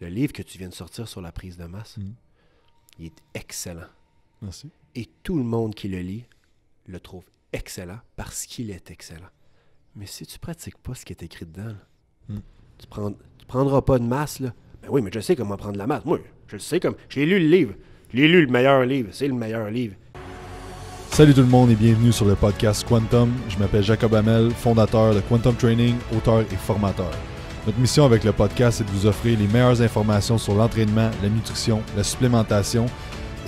Le livre que tu viens de sortir sur la prise de masse, mhm. il est excellent. Merci. Et tout le monde qui le lit le trouve excellent parce qu'il est excellent. Mais si tu pratiques pas ce qui est écrit dedans, mhm. tu, ne prendras pas de masse. Là. Ben oui, mais je sais comment prendre la masse. Moi, je le sais comme. J'ai lu le livre. Je lu le meilleur livre. C'est le meilleur livre. Salut tout le monde et bienvenue sur le podcast Quantum. Je m'appelle Jacob Hamel, fondateur de Quantum Training, auteur et formateur. Notre mission avec le podcast est de vous offrir les meilleures informations sur l'entraînement, la nutrition, la supplémentation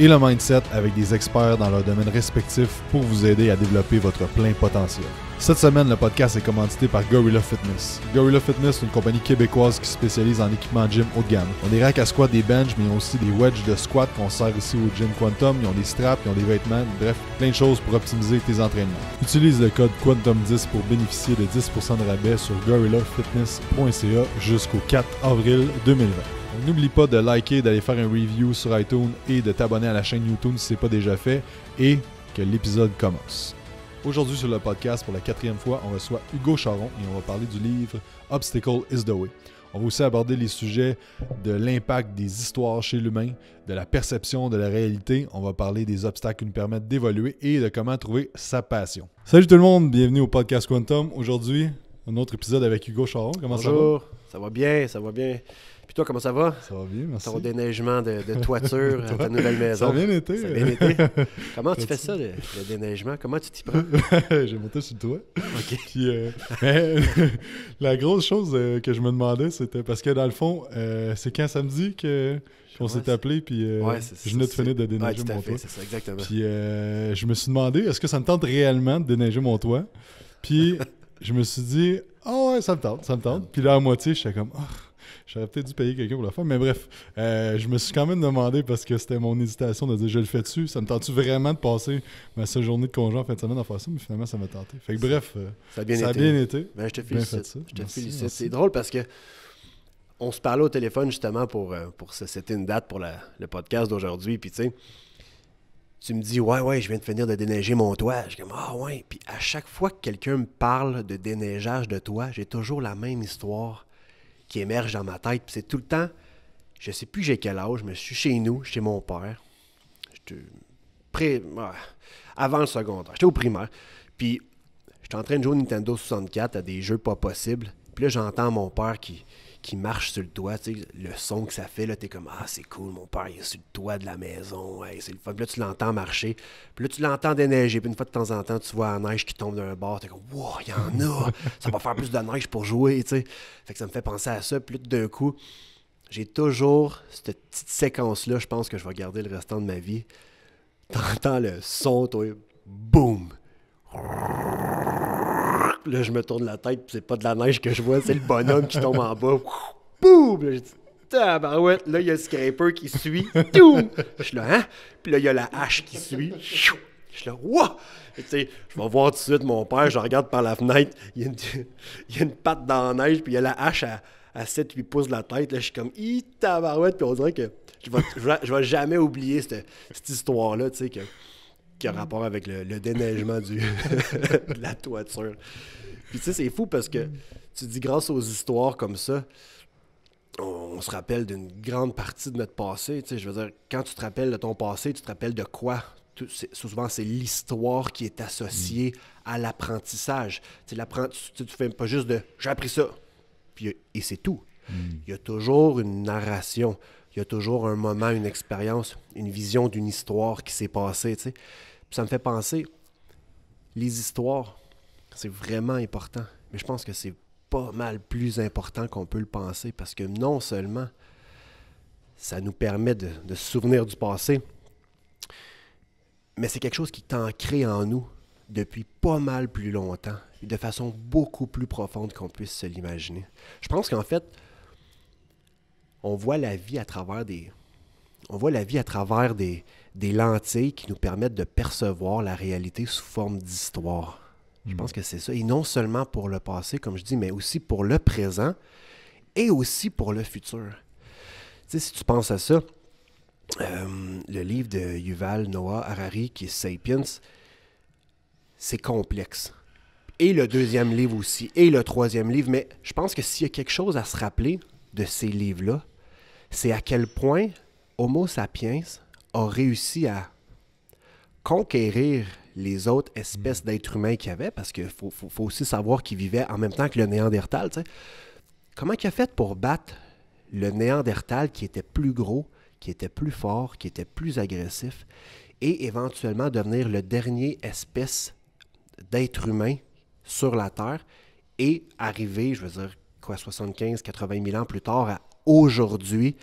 et le mindset avec des experts dans leur domaine respectif pour vous aider à développer votre plein potentiel. Cette semaine, le podcast est commandité par Gorilla Fitness. Gorilla Fitness est une compagnie québécoise qui spécialise en équipement gym haut de gamme. On des racks à squat, des benches, mais aussi des wedges de squat qu'on sert ici au Gym Quantum. Ils ont des straps, ils ont des vêtements, bref, plein de choses pour optimiser tes entraînements. Utilise le code Quantum10 pour bénéficier de 10% de rabais sur gorillafitness.ca jusqu'au 4 avril 2020. N'oublie pas de liker, d'aller faire un review sur iTunes et de t'abonner à la chaîne YouTube si ce n'est pas déjà fait et que l'épisode commence. Aujourd'hui sur le podcast, pour la quatrième fois, on reçoit Hugo Charon et on va parler du livre Obstacle is the Way. On va aussi aborder les sujets de l'impact des histoires chez l'humain, de la perception de la réalité. On va parler des obstacles qui nous permettent d'évoluer et de comment trouver sa passion. Salut tout le monde, bienvenue au podcast Quantum. Aujourd'hui, un autre épisode avec Hugo Charon. Comment ça va? Ça va bien, ça va bien. Puis toi, comment ça va? Ça va bien, merci. Ton déneigement de, de toiture à ta nouvelle maison. Ça a bien été. Ça a bien été. Comment tu fais ça, le, déneigement? Comment tu t'y prends? J'ai monté sur le toit. OK. Puis, euh, la grosse chose euh, que je me demandais, c'était parce que dans le fond, euh, c'est quand samedi que on s'est appelé, puis je venais de finir de déneiger ouais, mon fait, toit. Ça, exactement. Puis je me suis demandé, est-ce que ça me tente réellement de déneiger mon toit? Puis je me suis dit, ah oh, ouais, ça me tente, ça me tente. Puis là, à moitié, j'étais comme, ah, J'aurais peut-être dû payer quelqu'un pour la faire. Mais bref, euh, je me suis quand même demandé, parce que c'était mon hésitation de dire je le fais dessus, ça me tente-tu vraiment de passer ma seule journée de congé en fin de semaine à faire ça? Mais finalement, ça m'a tenté. Fait bref, euh, ça a bien été. Ben, je te félicite. Je te félicite. C'est drôle parce que on se parlait au téléphone justement pour, euh, pour c'était une date pour le podcast d'aujourd'hui. Puis tu sais, tu me dis, ouais, ouais, je viens de finir de déneiger mon toit. Je dis, ah, ouais. Puis à chaque fois que quelqu'un me parle de déneigeage de toit, j'ai toujours la même histoire qui émerge dans ma tête. c'est tout le temps, je sais plus j'ai quel âge, mais je suis chez nous, chez mon père. J'étais avant le secondaire, j'étais au primaire. Puis j'étais en train de jouer au Nintendo 64 à des jeux pas possibles. Puis là, j'entends mon père qui, qui marche sur le toit, le son que ça fait, là, t'es comme Ah, c'est cool, mon père, il est sur le toit de la maison, c'est le là, tu l'entends marcher, puis là, tu l'entends déneiger, puis une fois de temps en temps, tu vois la neige qui tombe d'un bord, t'es comme Wow, il y en a, ça va faire plus de neige pour jouer, tu sais. Fait que ça me fait penser à ça, puis d'un coup, j'ai toujours cette petite séquence-là, je pense que je vais garder le restant de ma vie. T'entends le son, toi, boum! Là, je me tourne la tête, c'est pas de la neige que je vois, c'est le bonhomme qui tombe en bas. Boum! Là, j'ai dit, tabarouette, là, il y a le scraper qui suit. Je suis là, hein? Puis là, il y a la hache qui suit. Je suis là, wouah! Tu sais, je vais voir tout de suite mon père, je regarde par la fenêtre, il y a une, patte dans la neige, puis il y a la hache à, 7-8 pouces de la tête. Là, je suis comme, tabarouette, puis on dirait que je vais, vais jamais oublier cette, cette histoire-là, tu sais, que qui a rapport avec le, déneigement du, de la toiture. Puis tu sais, c'est fou parce que tu dis grâce aux histoires comme ça, on, se rappelle d'une grande partie de notre passé. Tu sais, je veux dire, quand tu te rappelles de ton passé, tu te rappelles de quoi? souvent, c'est l'histoire qui est associée à l'apprentissage. Tu, ne tu fais pas juste de « j'ai appris ça », puis euh, et c'est tout. Hmm. Il y a toujours une narration il y a toujours un moment, une expérience, une vision d'une histoire qui s'est passée. sais ça me fait penser, les histoires, c'est vraiment important. Mais je pense que c'est pas mal plus important qu'on peut le penser parce que non seulement ça nous permet de, se souvenir du passé, mais c'est quelque chose qui est ancré en nous depuis pas mal plus longtemps de façon beaucoup plus profonde qu'on puisse se l'imaginer. Je pense qu'en fait, on voit la vie à travers des. On voit la vie à travers des, des lentilles qui nous permettent de percevoir la réalité sous forme d'histoire. Je pense hmm. que c'est ça. Et non seulement pour le passé, comme je dis, mais aussi pour le présent et aussi pour le futur. Tu sais, si tu penses à ça, euh, le livre de Yuval Noah Harari, qui est Sapiens, c'est complexe. Et le deuxième livre aussi, et le troisième livre. Mais je pense que s'il y a quelque chose à se rappeler de ces livres-là, c'est à quel point Homo sapiens a réussi à conquérir les autres espèces hmm. d'êtres humains qu'il y avait, parce qu'il faut, aussi savoir qu'ils vivaient en même temps que le Néandertal. Comment il a fait pour battre le Néandertal qui était plus gros, qui était plus fort, qui était plus agressif, et éventuellement devenir le dernier espèce d'être humain sur la Terre et arriver, je veux dire, quoi, 75, 80 000 ans plus tard, à aujourd'hui,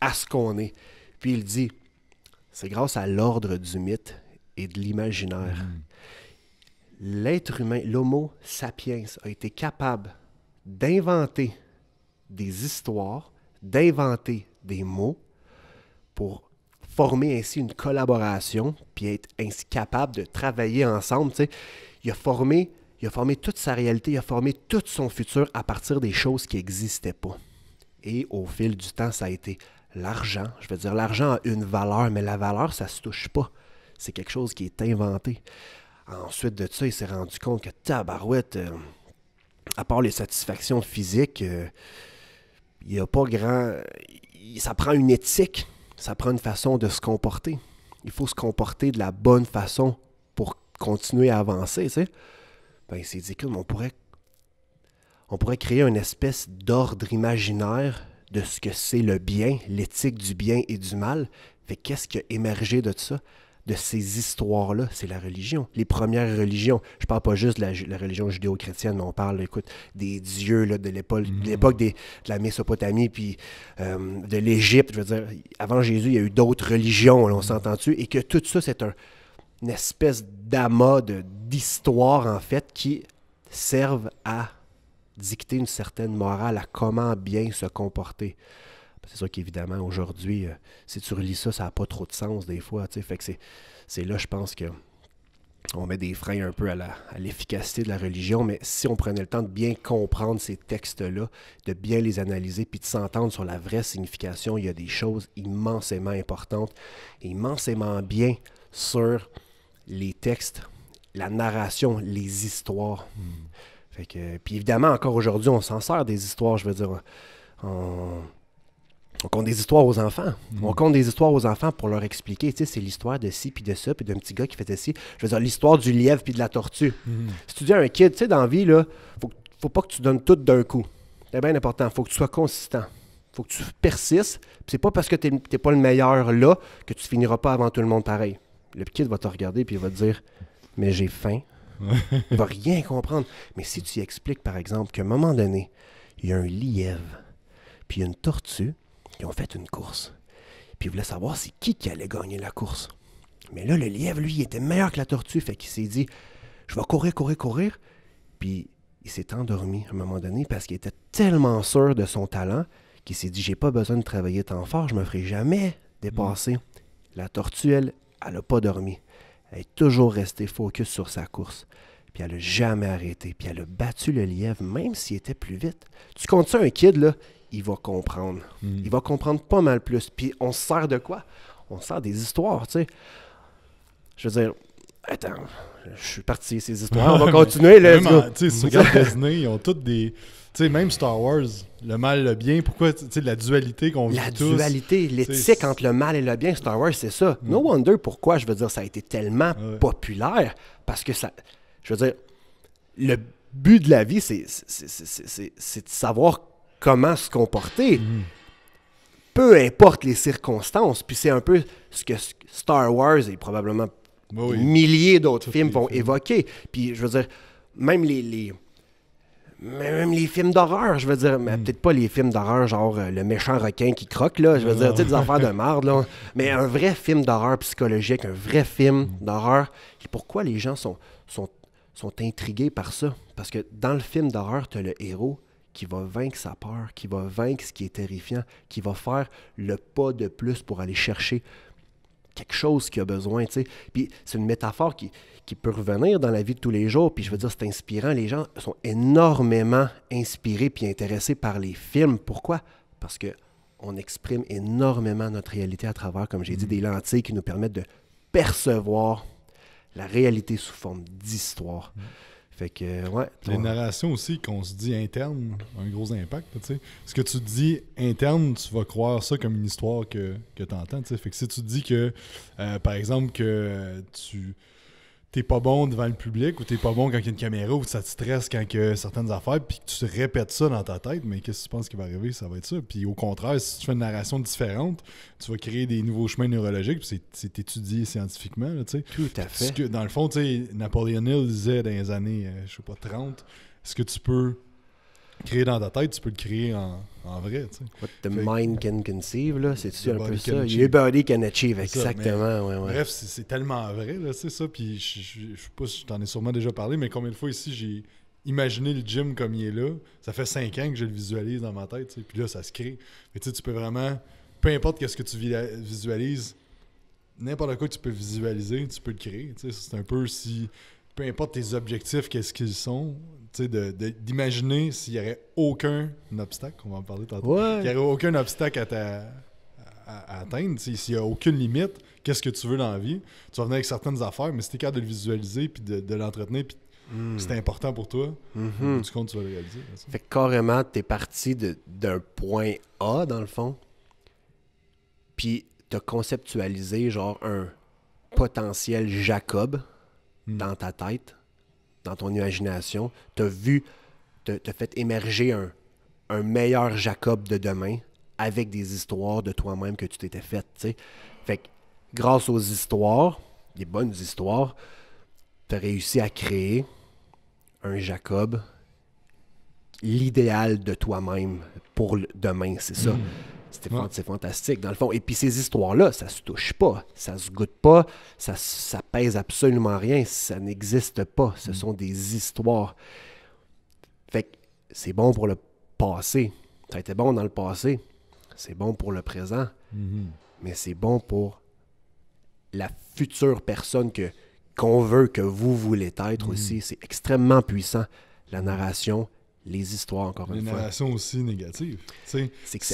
à ce qu'on est il dit, c'est grâce à l'ordre du mythe et de l'imaginaire. Mm. L'être humain, l'homo sapiens, a été capable d'inventer des histoires, d'inventer des mots pour former ainsi une collaboration, puis être ainsi capable de travailler ensemble. Il a formé il a formé toute sa réalité, il a formé tout son futur à partir des choses qui n'existaient pas. Et au fil du temps, ça a été l'argent. Je veux dire, l'argent a une valeur, mais la valeur, ça se touche pas. C'est quelque chose qui est inventé. Ensuite de ça, il s'est rendu compte que tabarouette, euh, à part les satisfactions physiques, euh, il n'y a pas grand... Ça prend une éthique, ça prend une façon de se comporter. Il faut se comporter de la bonne façon pour continuer à avancer, tu sais. Ben, il s'est dit, on pourrait... On pourrait créer une espèce d'ordre imaginaire de ce que c'est le bien, l'éthique du bien et du mal. Fait qu'est-ce qui a émergé de ça? de ces histoires-là, c'est la religion. Les premières religions, je parle pas juste de la, religion judéo-chrétienne, on parle, écoute, des dieux là, de l'époque mm-hmm. de la Mésopotamie, puis euh, de l'Égypte. avant Jésus, il y a eu d'autres religions, on mm-hmm. s'entend-tu, et que tout ça, c'est une espèce d'amas d'histoires, en fait, qui servent à dicter une certaine morale à comment bien se comporter. C'est sûr qu'évidemment, aujourd'hui, euh, si tu relis ça, ça n'a pas trop de sens des fois. Fait que c'est là, je pense que on met des freins un peu à l'efficacité de la religion, mais si on prenait le temps de bien comprendre ces textes-là, de bien les analyser, puis de s'entendre sur la vraie signification, il y a des choses immensément importantes, immensément bien sur les textes, la narration, les histoires. Hmm puis évidemment, encore aujourd'hui, on s'en sert des histoires, je veux dire. On, compte des histoires aux enfants. Mm. On compte des histoires aux enfants pour leur expliquer. Tu sais, c'est l'histoire de ci, puis de ça, puis d'un petit gars qui fait ci. Je veux dire, l'histoire du lièvre, puis de la tortue. Mm. Si tu dis à un kid, tu sais, dans la vie, là, faut, faut pas que tu donnes tout d'un coup. C'est bien important. faut que tu sois consistant. faut que tu persistes. puis c'est pas parce que tu n'es pas le meilleur là que tu finiras pas avant tout le monde pareil. Le kid va te regarder, puis il va te dire, mais j'ai faim, il va rien comprendre. Mais si tu expliques, par exemple, qu'à un moment donné, il y a un lièvre, puis une tortue, qui ont fait une course. Puis il voulait savoir c'est qui qui allait gagner la course. Mais là, le lièvre, lui, il était meilleur que la tortue, fait qu'il s'est dit, je vais courir, courir, courir. Puis il s'est endormi à un moment donné parce qu'il était tellement sûr de son talent qu'il s'est dit, j'ai pas besoin de travailler tant fort, je me ferai jamais dépasser. Mm. La tortue, elle, elle n'a pas dormi. Elle est toujours restée focus sur sa course. Puis elle n'a jamais arrêté. Puis elle a battu le lièvre, même s'il était plus vite. Tu comptes ça un kid, là, il va comprendre. Hmm. Il va comprendre pas mal plus. Puis on se sert de quoi? On se sert des histoires, tu sais. Je veux dire, attends, je suis parti ces histoires. on va continuer. Là, ils ont toutes des sais, même Star Wars, le mal, le bien, pourquoi, la dualité qu'on vit La dualité, l'éthique entre le mal et le bien, Star Wars, c'est ça. Mm. No wonder pourquoi, je veux dire, ça a été tellement populaire, parce que ça, je veux dire, le but de la vie, c'est de savoir comment se comporter. Mm. Peu importe les circonstances, puis c'est un peu ce que Star Wars et probablement milliers d'autres films vont évoquer. Puis je veux dire, même les, les même les films d'horreur, je veux dire, hmm. peut-être pas les films d'horreur genre euh, le méchant requin qui croque là, je veux dire, tu sais des affaires de merde, mais un vrai film d'horreur psychologique, un vrai film d'horreur, pourquoi les gens sont, sont sont intrigués par ça parce que dans le film d'horreur, tu as le héros qui va vaincre sa peur, qui va vaincre ce qui est terrifiant, qui va faire le pas de plus pour aller chercher quelque chose qui a besoin, tu sais. Puis c'est une métaphore qui, peut revenir dans la vie de tous les jours. Puis je veux dire, c'est inspirant. Les gens sont énormément inspirés puis intéressés par les films. Pourquoi? Parce que on exprime énormément notre réalité à travers, comme j'ai dit, mm. des lentilles qui nous permettent de percevoir la réalité sous forme d'histoire. Mm. Fait que, ouais. Les narrations aussi qu'on se dit interne un gros impact, tu sais. Ce que tu dis interne, tu vas croire ça comme une histoire que, que tu entends, tu sais. Fait que si tu dis que, euh, par exemple, que tu t'es pas bon devant le public ou t'es pas bon quand il y a une caméra ou ça te stresse quand il y a certaines affaires puis que tu répètes ça dans ta tête, mais qu'est-ce que tu penses qui va arriver? Ça va être ça. Puis au contraire, si tu fais une narration différente, tu vas créer des nouveaux chemins neurologiques puis c'est étudié scientifiquement. Tout à fait. dans le fond, Napoléon Hill disait dans les années, euh, je sais pas, 30, est ce que tu peux créer dans ta tête, tu peux le créer en, vrai. Tu What the mind can conceive, c'est-tu un peu ça? Your body can achieve, exactement. Bref, c'est tellement vrai, c'est ça. Puis je, je, sais pas si je t'en ai sûrement déjà parlé, mais combien de fois ici j'ai imaginé le gym comme il est là. Ça fait cinq ans que je le visualise dans ma tête, tu puis là, ça se crée. Mais tu sais, tu peux vraiment, peu importe ce que tu visualises, n'importe quoi tu peux visualiser, tu peux le créer. c'est un peu si peu importe tes objectifs, qu'est-ce qu'ils sont, d'imaginer s'il n'y aurait aucun obstacle, on va en parler tantôt, s'il n'y aurait aucun obstacle à, atteindre, s'il n'y a aucune limite, qu'est-ce que tu veux dans la vie? Tu vas venir avec certaines affaires, mais si tu es capable de le visualiser, puis de, l'entretenir, puis hmm. c'est important pour toi, mm-hmm. tu vas le réaliser. Hein, fait que carrément, tu es parti d'un point A, dans le fond, puis tu as conceptualisé genre un potentiel Jacob hmm. dans ta tête dans ton imagination, tu vu, t'as fait émerger un, meilleur Jacob de demain avec des histoires de toi-même que tu t'étais faites. Fait grâce aux histoires, des bonnes histoires, tu as réussi à créer un Jacob, l'idéal de toi-même pour demain, c'est ça. Mm. C'est fantastique, dans le fond. Et puis ces histoires-là, ça se touche pas, ça se goûte pas, ça, ça pèse absolument rien, ça n'existe pas. Ce mm. sont des histoires. Fait que c'est bon pour le passé. Ça a été bon dans le passé. C'est bon pour le présent. Mm-hmm. Mais c'est bon pour la future personne que qu'on veut que vous voulez être mm-hmm. aussi. C'est extrêmement puissant. La narration, les histoires, encore une fois. Les narrations aussi négatives. C'est que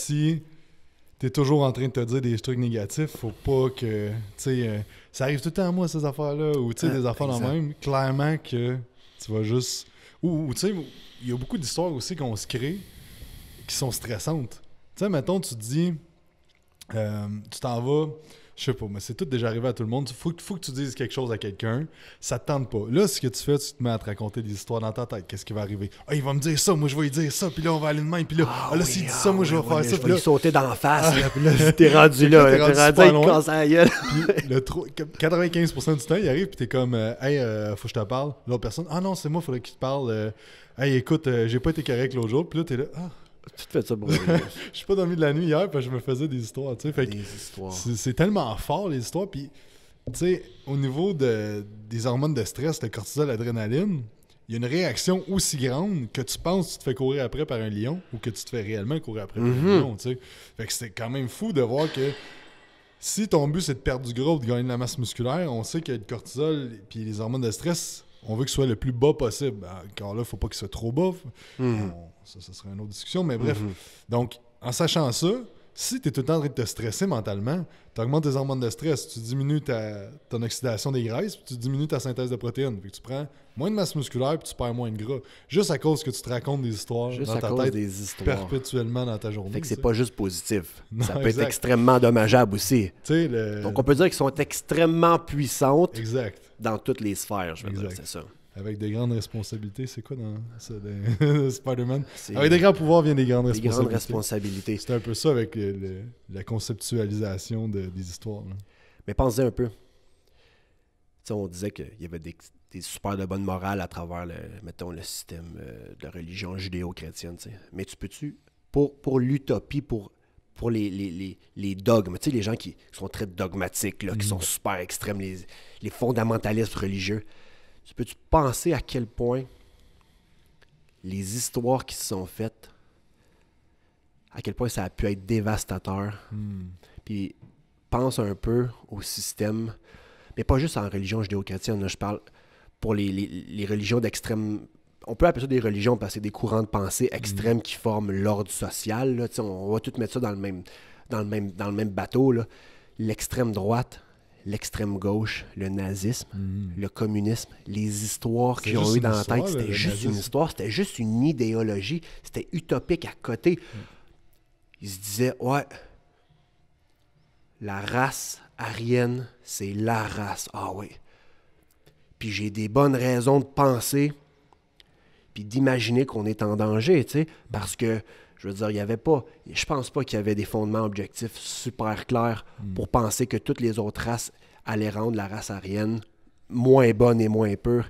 t'es toujours en train de te dire des trucs négatifs. Faut pas que. Tu sais, euh, ça arrive tout le temps à moi, ces affaires-là, ou tu sais, ah, des affaires dans même. Clairement que tu vas juste. Ou, tu sais, il y a beaucoup d'histoires aussi qu'on se crée qui sont stressantes. Tu sais, mettons, tu te dis, euh, tu t'en vas, je sais pas, mais c'est tout déjà arrivé à tout le monde. Faut, faut que tu dises quelque chose à quelqu'un. Ça te tente pas. Là, ce que tu fais, tu te mets à te raconter des histoires dans ta tête. Qu'est-ce qui va arriver? Ah, il va me dire ça, moi je vais lui dire ça, puis là, on va aller de main. puis là, ah, ah là s'il dit ça, moi ah je vais faire ça. Je vais lui sauter dans la face. Ah, puis là, t'es rendu là, t'es rendu, là, rendu, rendu gueule. 95% du temps, il arrive, puis t'es comme, euh, hey, euh, faut que je te parle. L'autre personne, ah non, c'est moi, il faudrait qu'il te parle. Euh, hey, écoute, j'ai pas été correct l'autre jour, puis là, t'es là, tu te fais ça Je suis pas dormi de la nuit hier, parce je me faisais des histoires, tu C'est tellement fort, les histoires. Puis, au niveau de, des hormones de stress, le cortisol, l'adrénaline, il y a une réaction aussi grande que tu penses que tu te fais courir après par un lion ou que tu te fais réellement courir après par un mm-hmm. lion, tu c'est quand même fou de voir que si ton but c'est de perdre du gros ou de gagner de la masse musculaire, on sait que le cortisol et les hormones de stress, on veut que ce soit le plus bas possible. Ben, Car là, il faut pas qu'il soit trop bas. Mhm. ça, ça, serait une autre discussion. Mais bref, mhm. donc, en sachant ça, si tu es tout le temps en train de te stresser mentalement, tu augmentes tes hormones de stress, tu diminues ta, ton oxydation des graisses, puis tu diminues ta synthèse de protéines. tu prends moins de masse musculaire, puis tu perds moins de gras. Juste à cause que tu te racontes des histoires dans ta tête des histoires. perpétuellement dans ta journée. c'est pas juste positif. ça peut être extrêmement dommageable aussi. Donc on peut dire qu'ils sont extrêmement puissantes. Exact dans toutes les sphères, je veux dire, c'est ça. Avec des grandes responsabilités, c'est quoi dans, Spider-Man Avec des grands pouvoirs viennent des grandes responsabilités. C'est un peu ça avec la conceptualisation des histoires. Mais pensez un peu. on disait qu'il y avait des, des, super de bonne morale à travers, mettons, le système euh, de religion judéo-chrétienne. Mais tu peux-tu, pour, pour l'utopie, pour pour les, les, dogmes, tu sais, les gens qui sont très dogmatiques, qui mm. sont super extrêmes, les, fondamentalistes religieux, tu peux-tu penser à quel point les histoires qui se sont faites, à quel point ça a pu être dévastateur? Mm. Puis pense un peu au système, mais pas juste en religion judéo-chrétienne, je parle pour les, les religions d'extrême on peut appeler ça des religions parce que c'est des courants de pensée mm. extrêmes qui forment l'ordre social. On, va tout mettre ça dans le même, dans le même, dans le même bateau. L'extrême droite, l'extrême gauche, le nazisme, mm. le communisme, les histoires qui ont eu dans la tête, c'était juste une histoire, c'était juste une idéologie, c'était utopique à côté. Mm. Ils se disaient, ouais, la race arienne, c'est la race. Ah oui. Puis j'ai des bonnes raisons de penser puis d'imaginer qu'on est en danger, tu sais, parce que je veux dire, il n'y avait pas, je pense pas qu'il y avait des fondements objectifs super clairs hmm. pour penser que toutes les autres races allaient rendre la race aryenne moins bonne et moins pure.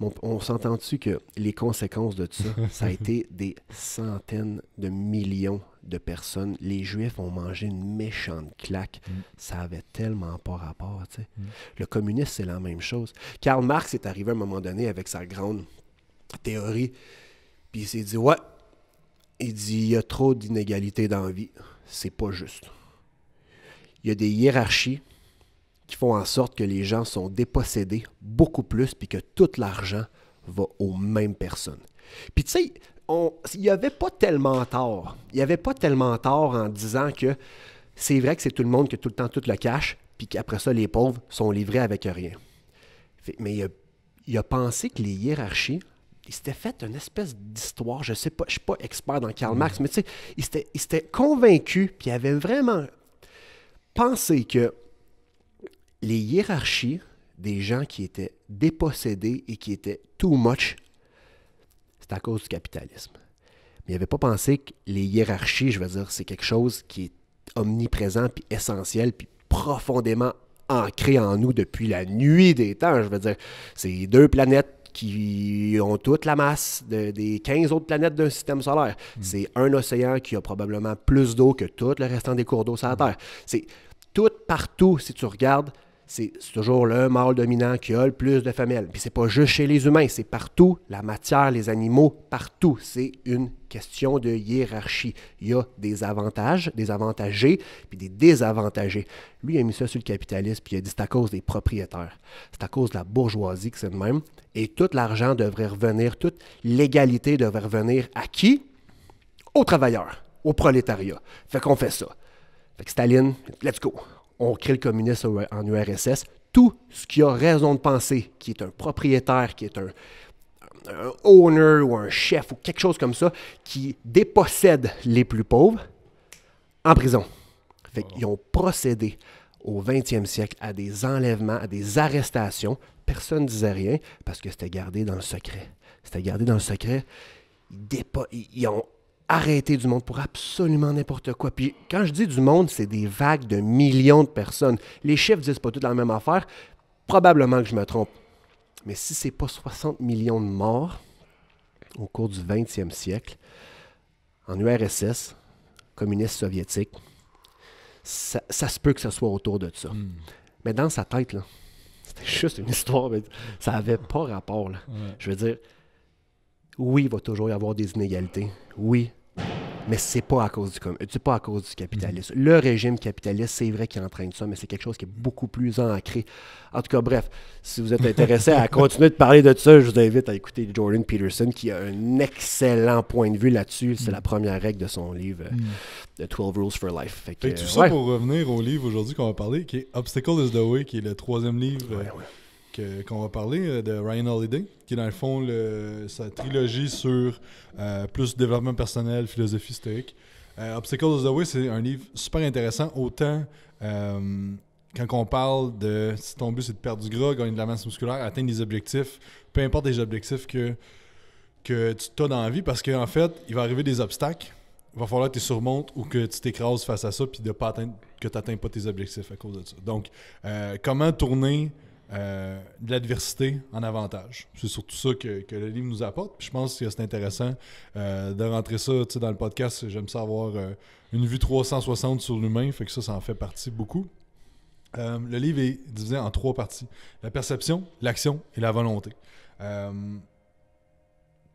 Hmm. On, s'entend-tu que les conséquences de tout ça, ça a été des centaines de millions de personnes. Les Juifs ont mangé une méchante claque. Hmm. Ça avait tellement pas rapport, tu sais. Le communisme, c'est la même chose. Karl Marx est arrivé à un moment donné avec sa grande théorie. Puis il s'est dit, ouais, il dit, il y a trop d'inégalités dans la vie. C'est pas juste. Il y a des hiérarchies qui font en sorte que les gens sont dépossédés beaucoup plus, puis que tout l'argent va aux mêmes personnes. Puis tu sais, il n'y avait pas tellement tort. Il n'y avait pas tellement tort en disant que c'est vrai que c'est tout le monde qui a tout le temps tout le cash, puis qu'après ça, les pauvres sont livrés avec rien. Mais il il a pensé que les hiérarchies il s'était fait une espèce d'histoire, je sais pas, je suis pas expert dans Karl mm. Marx, mais tu sais, il s'était, convaincu, puis il avait vraiment pensé que les hiérarchies des gens qui étaient dépossédés et qui étaient too much, c'est à cause du capitalisme. Mais il n'avait pas pensé que les hiérarchies, je veux dire, c'est quelque chose qui est omniprésent, puis essentiel, puis profondément ancré en nous depuis la nuit des temps. Je veux dire, c'est deux planètes qui ont toute la masse des 15 autres planètes d'un système solaire. Hmm. C'est un océan qui a probablement plus d'eau que tout le restant des cours d'eau sur la hmm. Terre. C'est tout partout, si tu regardes, c'est toujours le mâle dominant qui a plus de femelles. Puis c'est pas juste chez les humains, c'est partout, la matière, les animaux, partout. C'est une question de hiérarchie. Il y a des avantages, des avantagés, puis des désavantagés. Lui, il a mis ça sur le capitalisme, puis il a dit c'est à cause des propriétaires. C'est à cause de la bourgeoisie que c'est de même. Et tout l'argent devrait revenir, toute l'égalité devrait revenir à qui? Aux travailleurs, au prolétariat. Fait qu'on fait ça. Fait que Staline, let's go on crée le communisme en URSS, tout ce qui a raison de penser, qui est un propriétaire, qui est un, owner ou un chef ou quelque chose comme ça, qui dépossède les plus pauvres, en prison. Fait Ils ont procédé au 20e siècle à des enlèvements, à des arrestations. Personne ne disait rien parce que c'était gardé dans le secret. C'était gardé dans le secret. Ils, ils ont arrêter du monde pour absolument n'importe quoi. Puis quand je dis du monde, c'est des vagues de millions de personnes. Les chiffres disent pas dans la même affaire. Probablement que je me trompe. Mais si c'est pas 60 millions de morts au cours du 20e siècle, en URSS, communiste soviétique, ça, se peut que ce soit autour de ça. Hmm. Mais dans sa tête, là, c'était juste une histoire. ça n'avait pas rapport. Je veux dire, oui, il va toujours y avoir des inégalités. Oui. Mais c'est pas à cause du pas à cause du capitalisme. Mm-hmm. Le régime capitaliste, c'est vrai qu'il entraîne ça, mais c'est quelque chose qui est beaucoup plus ancré. En tout cas, bref, si vous êtes intéressé à continuer de parler de ça, je vous invite à écouter Jordan Peterson qui a un excellent point de vue là-dessus. C'est la mm. première règle de son livre The euh, mm. 12 Rules for Life. Et tout ça pour revenir au livre aujourd'hui qu'on va parler qui est Obstacle is the Way qui est le troisième livre. Euh, qu'on va parler euh, de Ryan Holiday, qui est dans le fond sa trilogie sur euh, plus développement personnel, philosophie stoïque. Euh, obstacles of the Way, c'est un livre super intéressant, autant quand on parle de si ton but c'est de perdre du gras, gagner de la masse musculaire, atteindre des objectifs, peu importe les objectifs que, que tu as dans la vie, parce qu'en fait, il va arriver des obstacles il va falloir que tu surmontes ou que tu t'écrases face à ça, puis de pas atteindre, que tu n'atteignes pas tes objectifs à cause de ça. Donc, comment tourner euh, de l'adversité en avantage. C'est surtout ça que, le livre nous apporte. je pense que c'est intéressant euh, de rentrer ça dans le podcast. J'aime ça avoir euh, une vue 360 sur l'humain, fait que ça, ça en fait partie beaucoup. le livre est divisé en trois parties la perception, l'action et la volonté.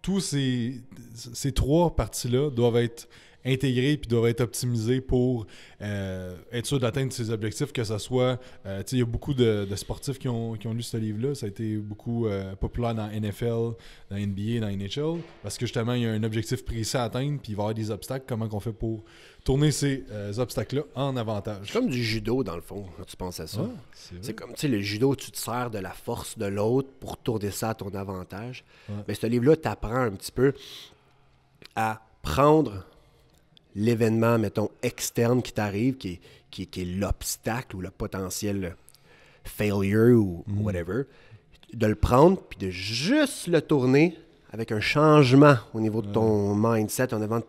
tous ces, ces trois parties-là doivent être intégré puis doit être optimisé pour euh, être sûr d'atteindre ses objectifs, que ce soit. Euh, il y a beaucoup de, sportifs qui ont, lu ce livre-là. Ça a été beaucoup euh, populaire dans NFL, dans NBA, dans NHL, parce que justement, il y a un objectif précis à atteindre puis il va y avoir des obstacles. Comment qu'on fait pour tourner ces obstacles-là en avantage? Comme du judo, dans le fond, quand tu penses à ça. Ah, c'est comme le judo, tu te sers de la force de l'autre pour tourner ça à ton avantage. Mais ce livre-là t'apprend un petit peu à prendre l'événement, mettons, externe qui t'arrive, qui, qui, qui est l'obstacle ou le potentiel failure ou mm. whatever, de le prendre puis de juste le tourner avec un changement au niveau de ton mindset en avant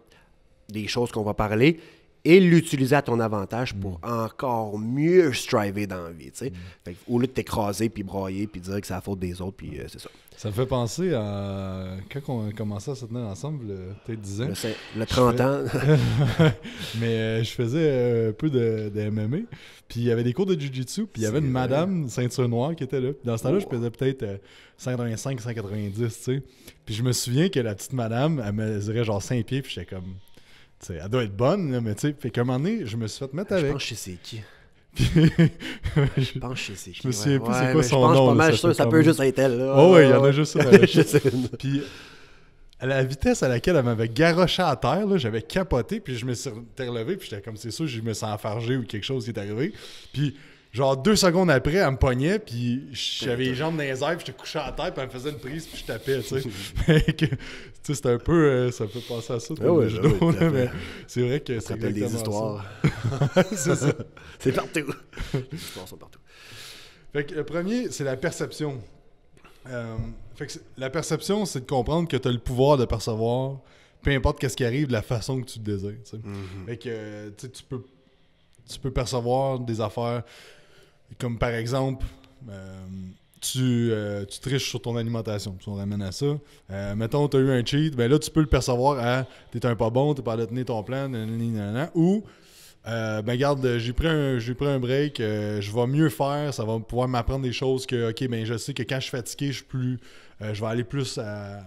des choses qu'on va parler et l'utiliser à ton avantage pour mm. encore mieux striver dans la vie. Tu mm. au lieu de t'écraser, puis broyer, puis dire que c'est la faute des autres, puis euh, c'est ça. Ça me fait penser à quand on a commencé à se tenir ensemble, peut-être 10 ans. Le, 30 ans. Mais euh, je faisais euh, un peu de, de MMA, puis il y avait des cours de Jiu-Jitsu, puis il y avait une madame ceinture noire qui était là. dans ce temps-là, je faisais oh. peut-être euh, 190, tu sais. Puis je me souviens que la petite madame, elle mesurait genre 5 pieds, puis j'étais comme elle doit être bonne, mais tu sais, fait qu'à un moment donné, je me suis fait mettre avec. Je pense que c'est qui. je pense c'est qui. Je me plus c'est quoi son nom. Je pas mal ça peut juste être elle. Là. Oh, oui, il y en a juste chute. Puis à la vitesse à laquelle elle m'avait garoché à terre, j'avais capoté, puis je me suis relevé, puis j'étais comme c'est sûr, je me sens enfargé ou quelque chose qui est arrivé. Puis Genre deux secondes après, elle me pognait, puis j'avais les jambes dans les airs, puis te couchais à tête, puis elle me faisait une prise, puis je tapais, tu sais. fait que, tu c'est un peu. Euh, ça peut passer à ça, mais c'est vrai que c'est. des histoires. c'est ça. c'est partout. histoires sont partout. Fait que le premier, c'est la perception. Euh, fait que la perception, c'est de comprendre que tu as le pouvoir de percevoir, peu importe qu'est-ce qui arrive, la façon que tu le désires. Mm-hmm. Fait que, tu peux, tu peux percevoir des affaires comme par exemple, euh, euh, tu, triches sur ton alimentation. Si on ramène à ça. Euh, mettons, tu as eu un cheat, ben là, tu peux le percevoir à t'es un pas bon, t'es pas allé tenir ton plan, ou euh, ben garde, j'ai pris un, pris un break, je vais mieux faire, ça va pouvoir m'apprendre des choses que, ok, ben je sais que quand je suis fatigué, je plus, je vais aller plus à,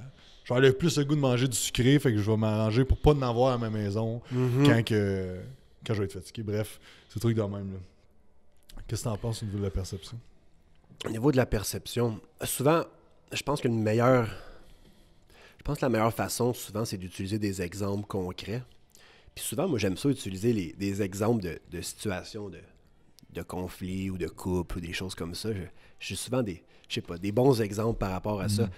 je vais aller plus le goût de manger du sucré, fait que je vais m'arranger pour pas en avoir à ma maison mhm. quand que, quand je vais être fatigué. Bref, le truc de même là. Qu'est-ce que tu en penses au niveau de la perception? Au niveau de la perception, souvent, je pense qu'une meilleure. Je pense que la meilleure façon, souvent, c'est d'utiliser des exemples concrets. Puis souvent, moi, j'aime ça utiliser des exemples de, situations de, de conflits ou de couples ou des choses comme ça. J'ai souvent des, je sais pas, des bons exemples par rapport à ça. Mm-hmm.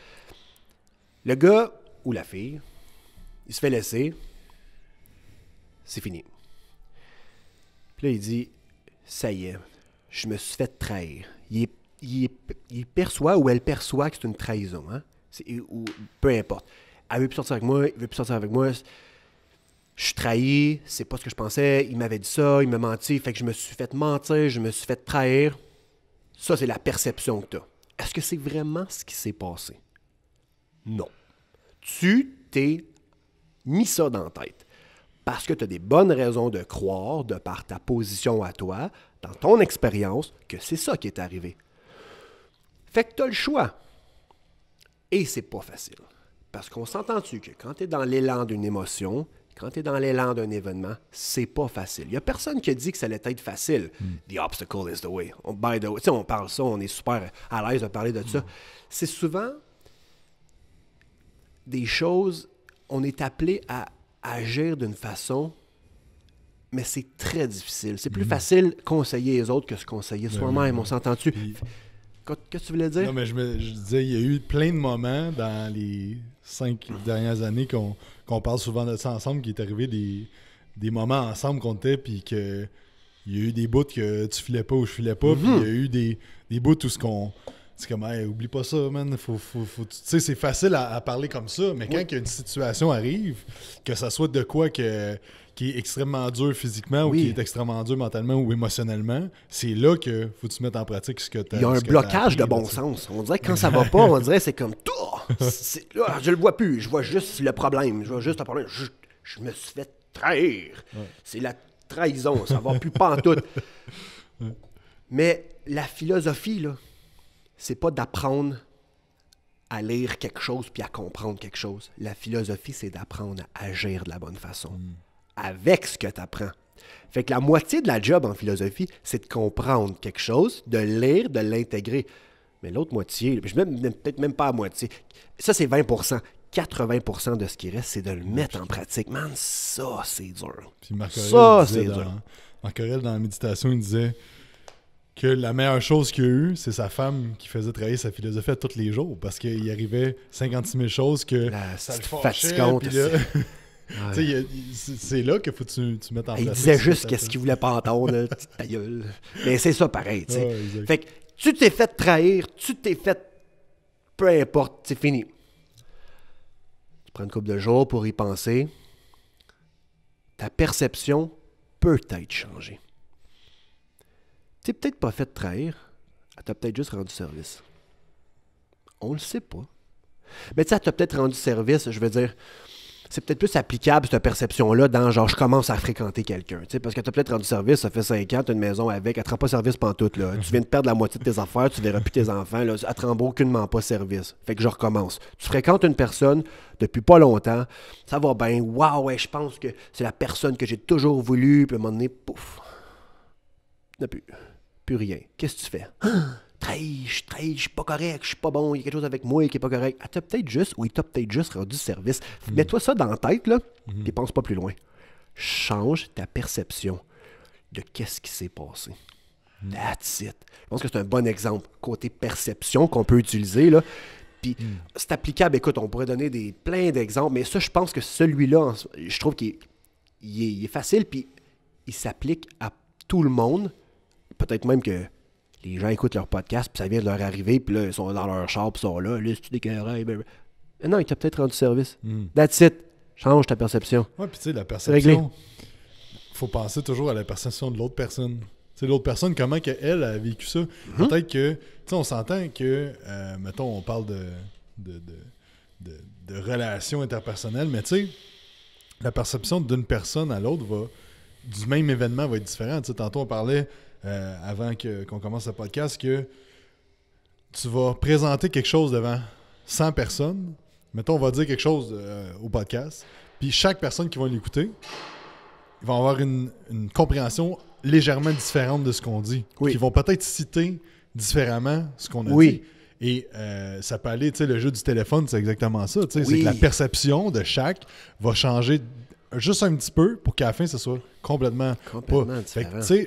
Le gars ou la fille, il se fait laisser, c'est fini. Puis là, il dit, ça y est, je me suis fait trahir. Il, perçoit ou elle perçoit que c'est une trahison. Hein. Ou, peu importe. Elle veut plus sortir avec moi, veut plus sortir avec moi. Je suis trahi, c'est pas ce que je pensais, il m'avait dit ça, il m'a menti, fait que je me suis fait mentir, je me suis fait trahir. Ça, c'est la perception que tu as. Est-ce que c'est vraiment ce qui s'est passé? Non. Tu t'es mis ça dans la tête parce que tu as des bonnes raisons de croire, de par ta position à toi, dans ton expérience, que c'est ça qui est arrivé. Fait que tu as le choix. Et c'est pas facile. Parce qu'on s'entend-tu que quand tu es dans l'élan d'une émotion, quand tu es dans l'élan d'un événement, c'est pas facile. Il n'y a personne qui a dit que ça allait être facile. Hmm. The obstacle is the way. On, parle ça, on est super à l'aise de parler de ça. Hmm. C'est souvent des choses, on est appelé à agir d'une façon, mais c'est très difficile. C'est plus mhm. facile conseiller les autres que se conseiller ben soi-même, on s'entend-tu? Qu'est-ce que tu voulais dire? Non, mais je, disais, il y a eu plein de moments dans les cinq dernières années qu'on parle souvent de ça ensemble, qui est arrivé des, des moments ensemble qu'on était, puis que il y a eu des bouts que tu filais pas ou je filais pas, puis il y a mhm. eu des, des bouts où ce qu'on c'est comme, hey, oublie pas ça, man. Faut, Tu sais, c'est facile à, parler comme ça, mais quand une situation arrive, que ça soit de quoi qui est extrêmement dur physiquement ou qui est extrêmement dur mentalement ou émotionnellement, c'est là que faut que tu mettes en pratique ce que tu as. Il y a un blocage de bon sens. On dirait que quand ça va pas, on dirait c'est comme, tout je le vois plus. Je vois juste le problème. Je vois juste le problème. Je, me suis fait trahir. C'est la trahison. Ça va plus pas en tout. Mais la philosophie, là, c'est pas d'apprendre à lire quelque chose puis à comprendre quelque chose. La philosophie, c'est d'apprendre à agir de la bonne façon, mm. avec ce que tu apprends. Fait que la moitié de la job en philosophie, c'est de comprendre quelque chose, de lire, de l'intégrer. Mais l'autre moitié, peut-être même pas à moitié, ça c'est 20 80 de ce qui reste, c'est de le mettre en pratique. Man, ça, c'est dur. ça, c'est dur. Marc dans la méditation, il disait que la meilleure chose qu'il a eu, c'est sa femme qui faisait travailler sa philosophie à tous les jours parce qu'il arrivait 56 000 choses que ça le C'est là qu'il faut que tu, mettes en place. Il disait juste qu'est-ce qu'il voulait pas entendre, Mais c'est ça pareil. fait tu t'es fait trahir, tu t'es fait. Peu importe, c'est fini. Tu prends une couple de jours pour y penser. Ta perception peut être changée t'es peut-être pas fait de trahir. Elle t'a peut-être juste rendu service. On le sait pas. Mais tu sais, elle t'a peut-être rendu service, je veux dire. C'est peut-être plus applicable, cette perception-là, dans genre, je commence à fréquenter quelqu'un. Tu sais, Parce que t'a peut-être rendu service, ça fait 5 ans, tu une maison avec, elle te rend pas service pantoute. Là. Tu mhm. viens de perdre la moitié de tes affaires, tu verras plus tes enfants, là, elle te rend aucunement pas service. Fait que je recommence. Tu fréquentes une personne depuis pas longtemps, ça va bien, waouh, ouais, je pense que c'est la personne que j'ai toujours voulu, puis à un moment donné, pouf, n'a plus plus rien. Qu'est-ce que tu fais? Très, hein? triche. je suis pas correct, je suis pas bon, il y a quelque chose avec moi qui est pas correct. Ah, t'as peut-être juste, ou il t'a peut-être juste rendu service. Hmm. Mets-toi ça dans la tête, là, et hmm. pense pas plus loin. Change ta perception de qu'est-ce qui s'est passé. Hmm. That's it. Je pense que c'est un bon exemple côté perception qu'on peut utiliser, là. Puis c'est applicable. Écoute, on pourrait donner des, plein d'exemples, mais ça, je pense que celui-là, je trouve qu'il est, est, facile, puis il s'applique à tout le monde peut-être même que les gens écoutent leur podcast, puis ça vient de leur arriver, puis là, ils sont dans leur char, puis ils sont là, là, tu des ben, ben. Non, il t'a peut-être rendu service. Hmm. That's it. Change ta perception. Ouais, puis tu sais, la perception. Il faut penser toujours à la perception de l'autre personne. Tu sais, l'autre personne, comment que elle a vécu ça. Mm-hmm. Peut-être que, tu sais, on s'entend que, euh, mettons, on parle de, de, de, de, de relations interpersonnelles, mais tu sais, la perception d'une personne à l'autre va, du même événement va être différente. Tu sais, tantôt, on parlait euh, avant qu'on commence le podcast que tu vas présenter quelque chose devant 100 personnes. Mettons, on va dire quelque chose euh, au podcast. Puis chaque personne qui va l'écouter, va avoir une, compréhension légèrement différente de ce qu'on dit. Ils vont peut-être citer différemment ce qu'on a oui. dit. Et euh, ça peut aller, tu sais, le jeu du téléphone, c'est exactement ça. C'est que la perception de chaque va changer juste un petit peu pour qu'à la fin, ce soit complètement,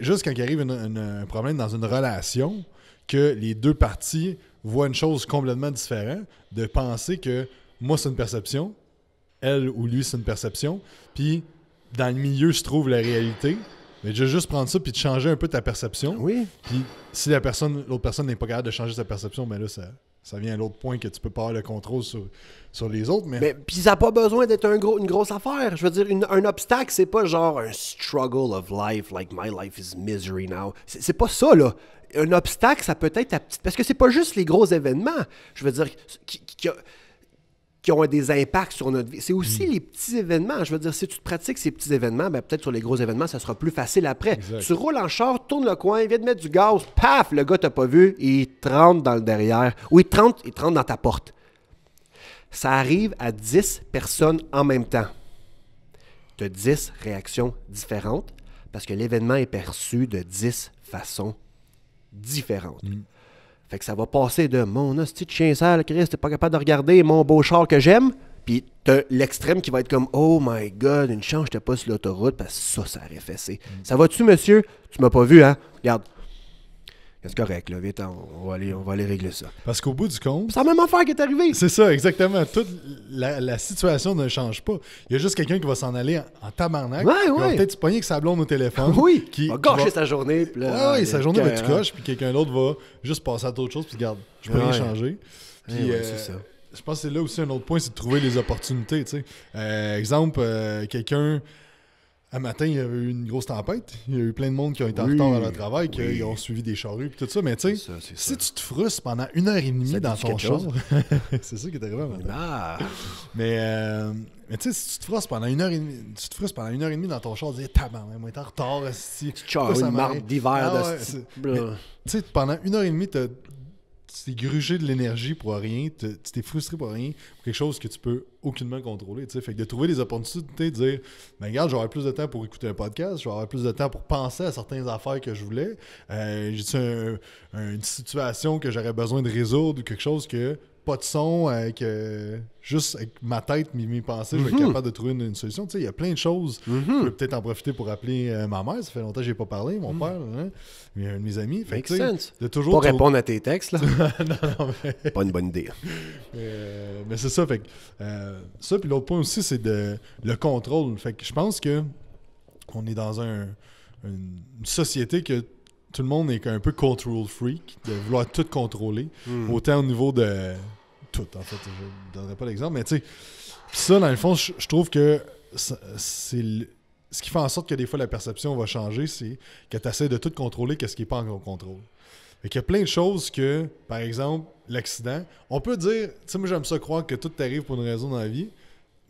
juste quand il arrive un problème dans une relation, que les deux parties voient une chose complètement différente, de penser que moi, c'est une perception, elle ou lui, c'est une perception, puis dans le milieu se trouve la réalité. Mais de juste prendre ça puis de changer un peu ta perception. Oui. Puis si la personne, l'autre personne n'est pas capable de changer sa perception, ben là, ça, ça vient à l'autre point que tu peux pas avoir le contrôle sur, les autres. Mais, mais puis ça n'a pas besoin d'être un gros, une grosse affaire. Je veux dire, un obstacle, c'est pas genre un struggle of life, like my life is misery now. C'est pas ça, là. Un obstacle, ça peut être Parce que c'est pas juste les gros événements. Je veux dire, qui ont des impacts sur notre vie. C'est aussi hmm. les petits événements. Je veux dire, si tu te pratiques ces petits événements, ben peut-être sur les gros événements, ça sera plus facile après. Tu roules en char, tourne le coin, viens de mettre du gaz, paf, le gars t'a pas vu, il te dans le derrière ou il te rentre, dans ta porte. Ça arrive à 10 personnes en même temps. Tu as 10 réactions différentes parce que l'événement est perçu de 10 façons différentes. Hmm. Fait que ça va passer de mon hostie de chien sale, Chris, t'es pas capable de regarder mon beau char que j'aime. Puis t'as l'extrême qui va être comme Oh my god, une chance, j'étais pas sur l'autoroute parce que ça, ça aurait fessé. Mm. Ça va-tu, monsieur Tu m'as pas vu, hein Regarde, c'est correct, là, vite, on va, aller, on va aller régler ça. Parce qu'au bout du compte. C'est la même affaire qui est arrivée. C'est ça, exactement. Toute la, situation ne change pas. Il y a juste quelqu'un qui va s'en aller en, tabarnak. Ouais, ouais. va peut-être se avec sa blonde au téléphone. Oui. Qui, va gâcher sa journée. Puis là, ouais, sa euh, journée va être coche, puis quelqu'un d'autre va juste passer à d'autres choses, puis regarde, je peux rien changer. Puis, euh, c'est ça. Je pense que c'est là aussi un autre point, c'est de trouver les opportunités. Euh, exemple, quelqu'un un matin, il y a eu une grosse tempête. Il y a eu plein de monde qui ont été en retard à leur travail, qui ont suivi des charrues et tout ça. Mais tu sais, si tu te frustres pendant une heure et demie dans ton char, c'est ça qui est arrivé à ah. Mais, euh, mais tu sais, si tu te frustres pendant une heure et demie, tu te pendant une heure et demie dans ton char, tu dis eh, tabarnak, moi, t'es en retard, ici. Tu charrues une d'hiver ah de Tu sais, pendant une heure et demie, t'es grugé de l'énergie pour rien, tu t'es frustré pour rien, pour quelque chose que tu peux aucunement contrôler. Fait que de trouver des opportunités, de dire ben regarde, j'aurai plus de temps pour écouter un podcast, j'aurai plus de temps pour penser à certaines affaires que je voulais, euh, j'ai une situation que j'aurais besoin de résoudre ou quelque chose que de son, avec, euh, juste avec ma tête, mes, pensées, je vais mhm. capable de trouver une, solution. il y a plein de choses. Mhm. Je peux peut-être en profiter pour appeler euh, ma mère. Ça fait longtemps que j'ai pas parlé, mon mhm. père, hein. un de mes amis. Fait de toujours pas répondre à tes textes, là. Pas une bonne idée. Euh, mais, c'est ça. Fait ça, puis l'autre point aussi, c'est de le contrôle. Fait que je pense que on est dans une, société que tout le monde est un peu control freak, de vouloir tout contrôler, hmm. autant au niveau de tout en fait. Je ne donnerai pas l'exemple, mais tu sais, ça, dans le fond, je, trouve que c'est ce qui fait en sorte que des fois la perception va changer, c'est que tu essaies de tout contrôler qu'est-ce qui n'est pas en contrôle. Et qu'il y a plein de choses que, par exemple, l'accident, on peut dire, tu sais, moi j'aime ça croire que tout t'arrive pour une raison dans la vie,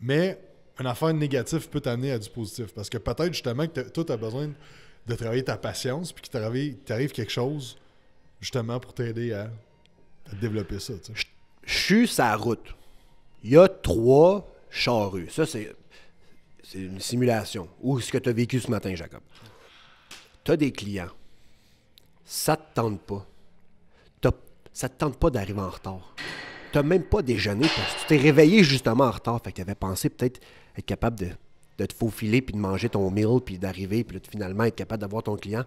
mais une affaire négative peut t'amener à du positif. Parce que peut-être justement que toi, tu as besoin de travailler ta patience, puis qu'il t'arrive quelque chose justement pour t'aider à, développer ça. T'sais. Je sa route. Il y a trois charrues. Ça, c'est une simulation. Ou ce que tu as vécu ce matin, Jacob. Tu as des clients. Ça ne te tente pas. Ça ne te tente pas d'arriver en retard. Tu même pas déjeuné parce que tu t'es réveillé justement en retard. Fait que tu avais pensé peut-être être capable de, te faufiler puis de manger ton meal puis d'arriver puis de finalement être capable d'avoir ton client.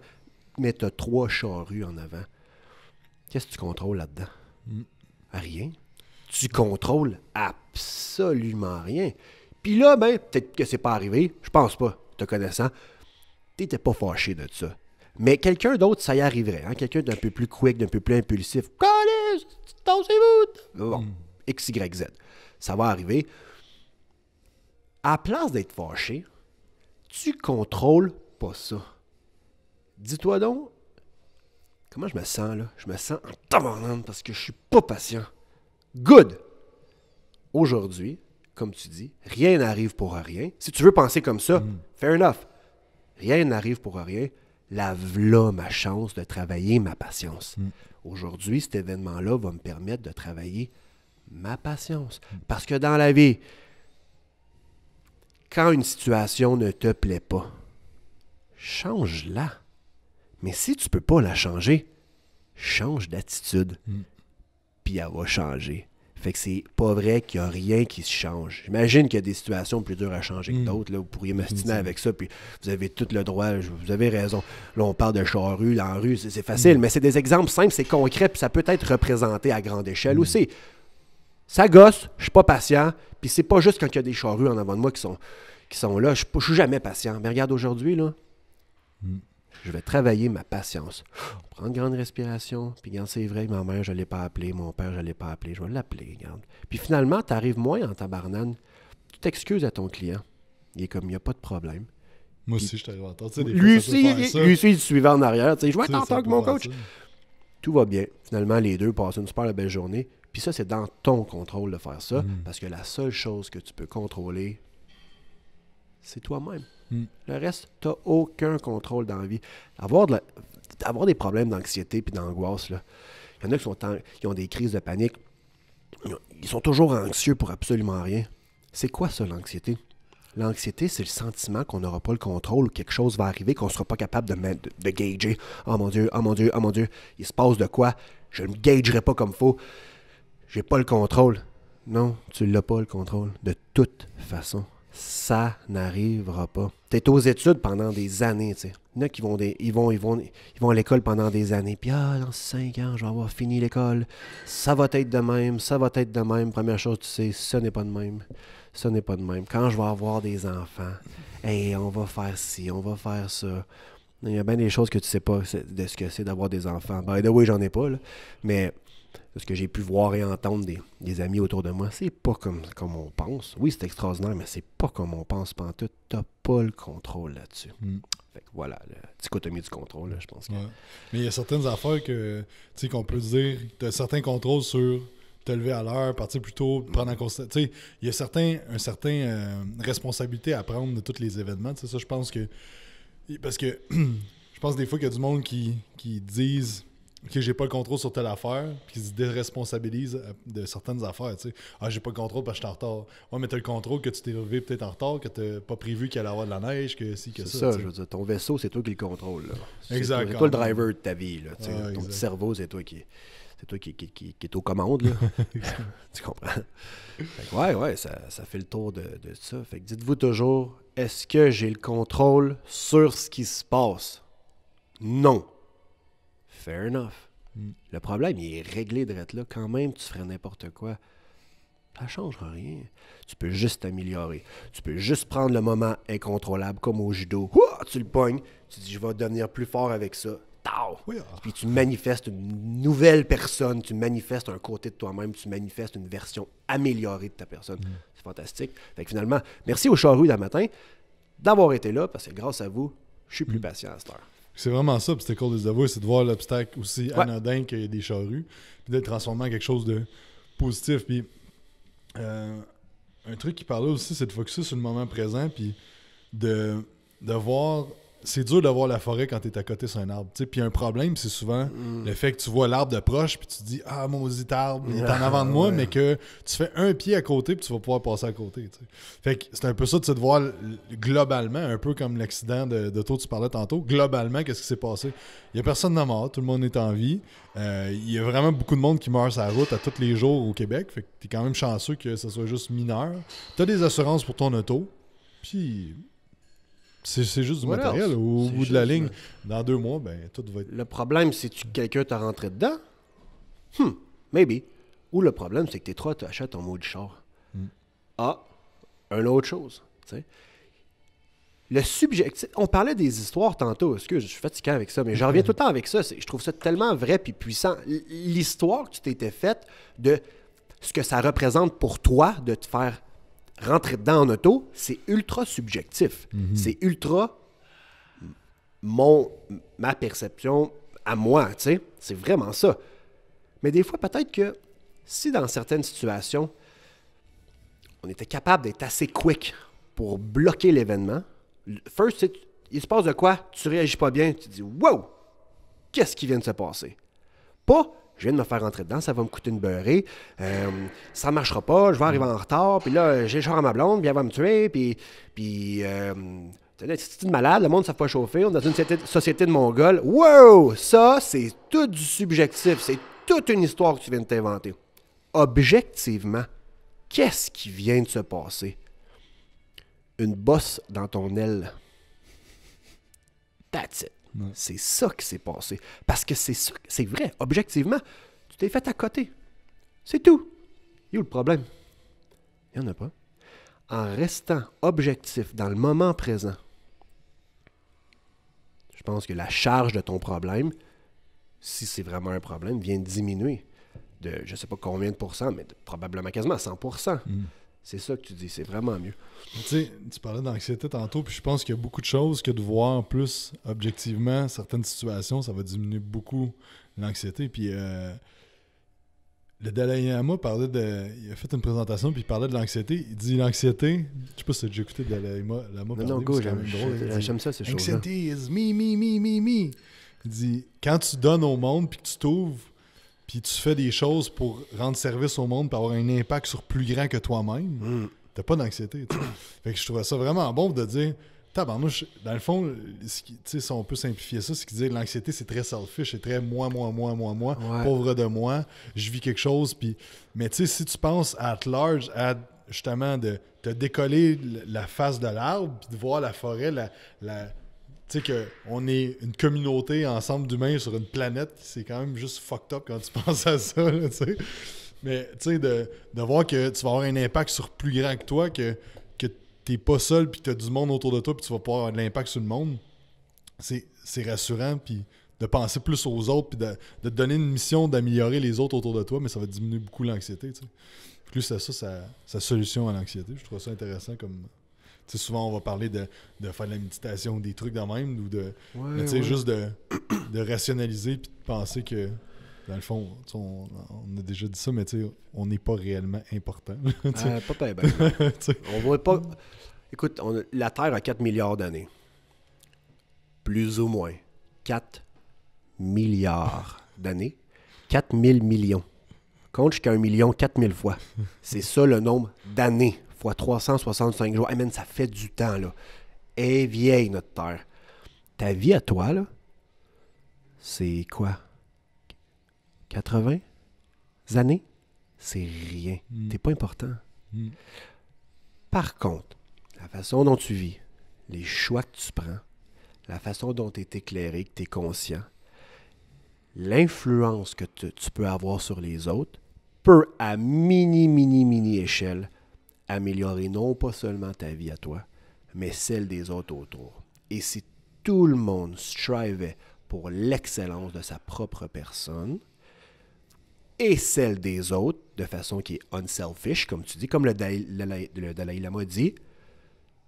Mais tu as trois charrues en avant. Qu'est-ce que tu contrôles là-dedans? Mm. Rien tu contrôles absolument rien. Puis là, ben, peut-être que c'est pas arrivé, je pense pas, te connaissant. T'étais pas fâché de ça. Mais quelqu'un d'autre, ça y arriverait. Hein? Quelqu'un d'un peu plus quick, d'un peu plus impulsif. Collez, vous Bon, hmm. X, Y, Z. Ça va arriver. À place d'être fâché, tu contrôles pas ça. Dis-toi donc, comment je me sens là? Je me sens en tabarnane parce que je suis pas patient. Good. Aujourd'hui, comme tu dis, rien n'arrive pour rien. Si tu veux penser comme ça, hmm. fair enough. Rien n'arrive pour rien. la là ma chance de travailler ma patience. Hmm. Aujourd'hui, cet événement-là va me permettre de travailler ma patience. Hmm. Parce que dans la vie, quand une situation ne te plaît pas, change-la. Mais si tu ne peux pas la changer, change d'attitude puis elle va changer. Fait que c'est pas vrai qu'il n'y a rien qui se change. J'imagine qu'il y a des situations plus dures à changer que mm. d'autres. Là, vous pourriez m'estimer avec ça, puis vous avez tout le droit, vous avez raison. Là, on parle de charrues en rue, c'est facile, mm. mais c'est des exemples simples, c'est concret, puis ça peut être représenté à grande échelle mm. aussi. Ça gosse, je suis pas patient, puis c'est pas juste quand il y a des charrues en avant de moi qui sont, qui sont là, je suis jamais patient. Mais regarde aujourd'hui, là, je vais travailler ma patience. On prend une grande respiration, puis c'est vrai, ma mère, je ne l'ai pas appelé, mon père, je ne l'ai pas appelé, je vais l'appeler, Puis finalement, tu arrives moins en tabarnane. Tu t'excuses à ton client. Il est comme, il n'y a pas de problème. Moi aussi, je t'arrive à retard. lui, aussi, lui aussi, il suivait en arrière. Tu je vais être en tant que mon coach. Tout va bien. Finalement, les deux passent une super belle journée. Puis ça, c'est dans ton contrôle de faire ça, hmm. parce que la seule chose que tu peux contrôler, c'est toi-même. Mm. Le reste, tu n'as aucun contrôle dans la vie. Avoir, des problèmes d'anxiété Et d'angoisse, il y en a qui, ont des crises de panique. Ils sont toujours anxieux pour absolument rien. C'est quoi ça, l'anxiété? L'anxiété, c'est le sentiment qu'on n'aura pas le contrôle, quelque chose va arriver qu'on ne sera pas capable de, de, gager. Oh mon Dieu, oh mon Dieu, oh mon Dieu, il se passe de quoi? Je ne me gagerai pas comme faut. J'ai pas le contrôle. Non, tu l'as pas le contrôle. De toute façon ça n'arrivera pas. Tu es aux études pendant des années, tu sais. Il y en a qui vont, des, ils vont, ils vont, ils vont à l'école pendant des années. Puis, ah, dans cinq ans, je vais avoir fini l'école. Ça va être de même, ça va être de même. Première chose, tu sais, ce n'est pas de même. Ce n'est pas de même. Quand je vais avoir des enfants, hey, on va faire ci, on va faire ça. Il y a bien des choses que tu sais pas de ce que c'est d'avoir des enfants. By oui, j'en ai pas, là. Mais ce que j'ai pu voir et entendre des, amis autour de moi, c'est pas comme, comme on pense. Oui, c'est extraordinaire, mais c'est pas comme on pense Tu T'as pas le contrôle là-dessus. Hmm. Fait que voilà, la dichotomie du contrôle, je pense que... Mais il y a certaines affaires que qu'on peut dire, t'as certains contrôles sur te lever à l'heure, partir plus tôt, hmm. prendre en considération. Il y a certains, un certain euh, responsabilité à prendre de tous les événements. Ça, je pense que. Parce que je pense des fois qu'il y a du monde qui, qui disent que j'ai pas le contrôle sur telle affaire, puis qu'ils se déresponsabilisent euh, de certaines affaires, tu sais. Ah, j'ai pas le contrôle parce que je suis en retard. Ouais, mais t'as le contrôle que tu t'es levé peut-être en retard, que t'as pas prévu qu'il allait avoir de la neige, que si, que ça. C'est ça, je veux dire, ton vaisseau, c'est toi qui le contrôle, Exactement. C'est toi le driver de ta vie, là, ah, ton petit cerveau, c'est toi qui c'est toi qui, qui, qui, est aux commandes. Là. tu comprends? ouais, ouais, ça, ça, fait le tour de, de ça. Fait que dites-vous toujours, est-ce que j'ai le contrôle sur ce qui se passe? Non fair enough. Mm. Le problème, il est réglé de là. Quand même, tu ferais n'importe quoi. Ça ne changera rien. Tu peux juste t'améliorer. Tu peux juste prendre le moment incontrôlable, comme au judo. tu le pognes. Tu dis, je vais devenir plus fort avec ça. Ah. Puis tu manifestes une nouvelle personne. Tu manifestes un côté de toi-même. Tu manifestes une version améliorée de ta personne. Mm. C'est fantastique. Fait finalement, merci au charru d'un matin d'avoir été là, parce que grâce à vous, je suis plus mm. patient à cette heure. C'est vraiment ça, cool de se Way, c'est de voir l'obstacle aussi anodin qu'il y a des charrues, puis de transformé en quelque chose de positif. Puis euh, un truc qui parlait aussi, c'est de focusser sur le moment présent, puis de, de voir c'est dur de voir la forêt quand t'es à côté sur un arbre. Puis un problème, c'est souvent mm. le fait que tu vois l'arbre de proche, puis tu te dis Ah, zit arbre, il est en avant de moi, mais que tu fais un pied à côté, puis tu vas pouvoir passer à côté. Fait que c'est un peu ça de voir globalement, un peu comme l'accident de, de tu parlais tantôt. Globalement, qu'est-ce qui s'est passé Il n'y a personne de mort, tout le monde est en vie. Euh, il y a vraiment beaucoup de monde qui meurt sur la route à tous les jours au Québec. Fait que t'es quand même chanceux que ce soit juste mineur. T'as des assurances pour ton auto, puis c'est juste du matériel. Au bout de la ligne, dans deux mois, ben, tout va être. Le problème, c'est que quelqu'un t'a rentré dedans. Hmm, maybe. Ou le problème, c'est que t'es trois tu achètes ton mot de char. Hmm. Ah, une autre chose. Le subjectif. On parlait des histoires tantôt. Excuse, je suis fatigué avec ça, mais je reviens tout le temps avec ça. Je trouve ça tellement vrai puis puissant. L'histoire que tu t'étais faite de ce que ça représente pour toi de te faire rentrer dedans en auto, c'est ultra subjectif. Mhm. C'est ultra mon, ma perception à moi, tu sais. C'est vraiment ça. Mais des fois, peut-être que si dans certaines situations, on était capable d'être assez quick pour bloquer l'événement, first, il se passe de quoi? Tu réagis pas bien, tu dis « Wow! Qu'est-ce qui vient de se passer? » Pas je viens de me faire rentrer dedans, ça va me coûter une beurrée, euh, ça marchera pas, je vais arriver en retard, puis là, j'ai le à ma blonde, puis elle va me tuer, puis... puis c'est euh, une malade, le monde ne pas chauffer, on est dans une société de Mongols. Wow! Ça, c'est tout du subjectif, c'est toute une histoire que tu viens de t'inventer. Objectivement, qu'est-ce qui vient de se passer? Une bosse dans ton aile. That's it. C'est ça qui s'est passé. Parce que c'est c'est vrai, objectivement, tu t'es fait à côté. C'est tout. Il y a où le problème? Il n'y en a pas. En restant objectif dans le moment présent, je pense que la charge de ton problème, si c'est vraiment un problème, vient diminuer de je ne sais pas combien de pourcents, mais probablement quasiment à 100 c'est ça que tu dis, c'est vraiment mieux. Tu sais, tu parlais d'anxiété tantôt, puis je pense qu'il y a beaucoup de choses que de voir plus objectivement certaines situations, ça va diminuer beaucoup l'anxiété. Puis euh, le Dalai Lama parlait de. Il a fait une présentation, puis il parlait de l'anxiété. Il dit l'anxiété. Je sais pas si j'ai écouté le Dalai Lama parler, Non, non, j'aime ça, c'est is me, me, me, me, me. Il dit quand tu donnes au monde, puis que tu t'ouvres puis tu fais des choses pour rendre service au monde, pour avoir un impact sur plus grand que toi-même, mm. t'as pas d'anxiété. fait que je trouvais ça vraiment bon de dire, tabarnouche, dans le fond, si on peut simplifier ça, c'est que l'anxiété, c'est très selfish, c'est très moi, moi, moi, moi, moi, pauvre de moi, je vis quelque chose, puis... Mais tu sais, si tu penses à large, à justement de te décoller la face de l'arbre, puis de voir la forêt, la tu sais, qu'on est une communauté ensemble d'humains sur une planète, c'est quand même juste fucked up quand tu penses à ça, tu sais. Mais, tu sais, de, voir que tu vas avoir un impact sur plus grand que toi, que, que t'es pas seul, puis que t'as du monde autour de toi, puis tu vas pouvoir avoir de l'impact sur le monde, c'est rassurant, puis de penser plus aux autres, puis de, te donner une mission d'améliorer les autres autour de toi, mais ça va diminuer beaucoup l'anxiété, tu sais. Plus c'est ça, sa solution à l'anxiété, je trouve ça intéressant comme, souvent, on va parler de, faire de la méditation, ou des trucs dans même, ou de. juste de, rationaliser puis de penser que, dans le fond, on, a déjà dit ça, mais on n'est pas réellement important. euh, pas on voit pas. Écoute, la Terre a 4 milliards d'années. Plus ou moins. 4 milliards d'années. 4000 millions. Compte jusqu'à un million 000 fois. C'est ça le nombre d'années 365 jours. Hey ça fait du temps, là. Et vieille, notre terre. Ta vie à toi, là, c'est quoi? 80 années? C'est rien. Tu mm. T'es pas important. Mm. Par contre, la façon dont tu vis, les choix que tu prends, la façon dont tu es éclairé, que tu es conscient, l'influence que tu, tu, peux avoir sur les autres peut, à mini, mini, mini échelle, améliorer non pas seulement ta vie à toi, mais celle des autres autour. Et si tout le monde strivait pour l'excellence de sa propre personne et celle des autres de façon qui est unselfish, comme tu dis, comme le Dalai, Lama dit,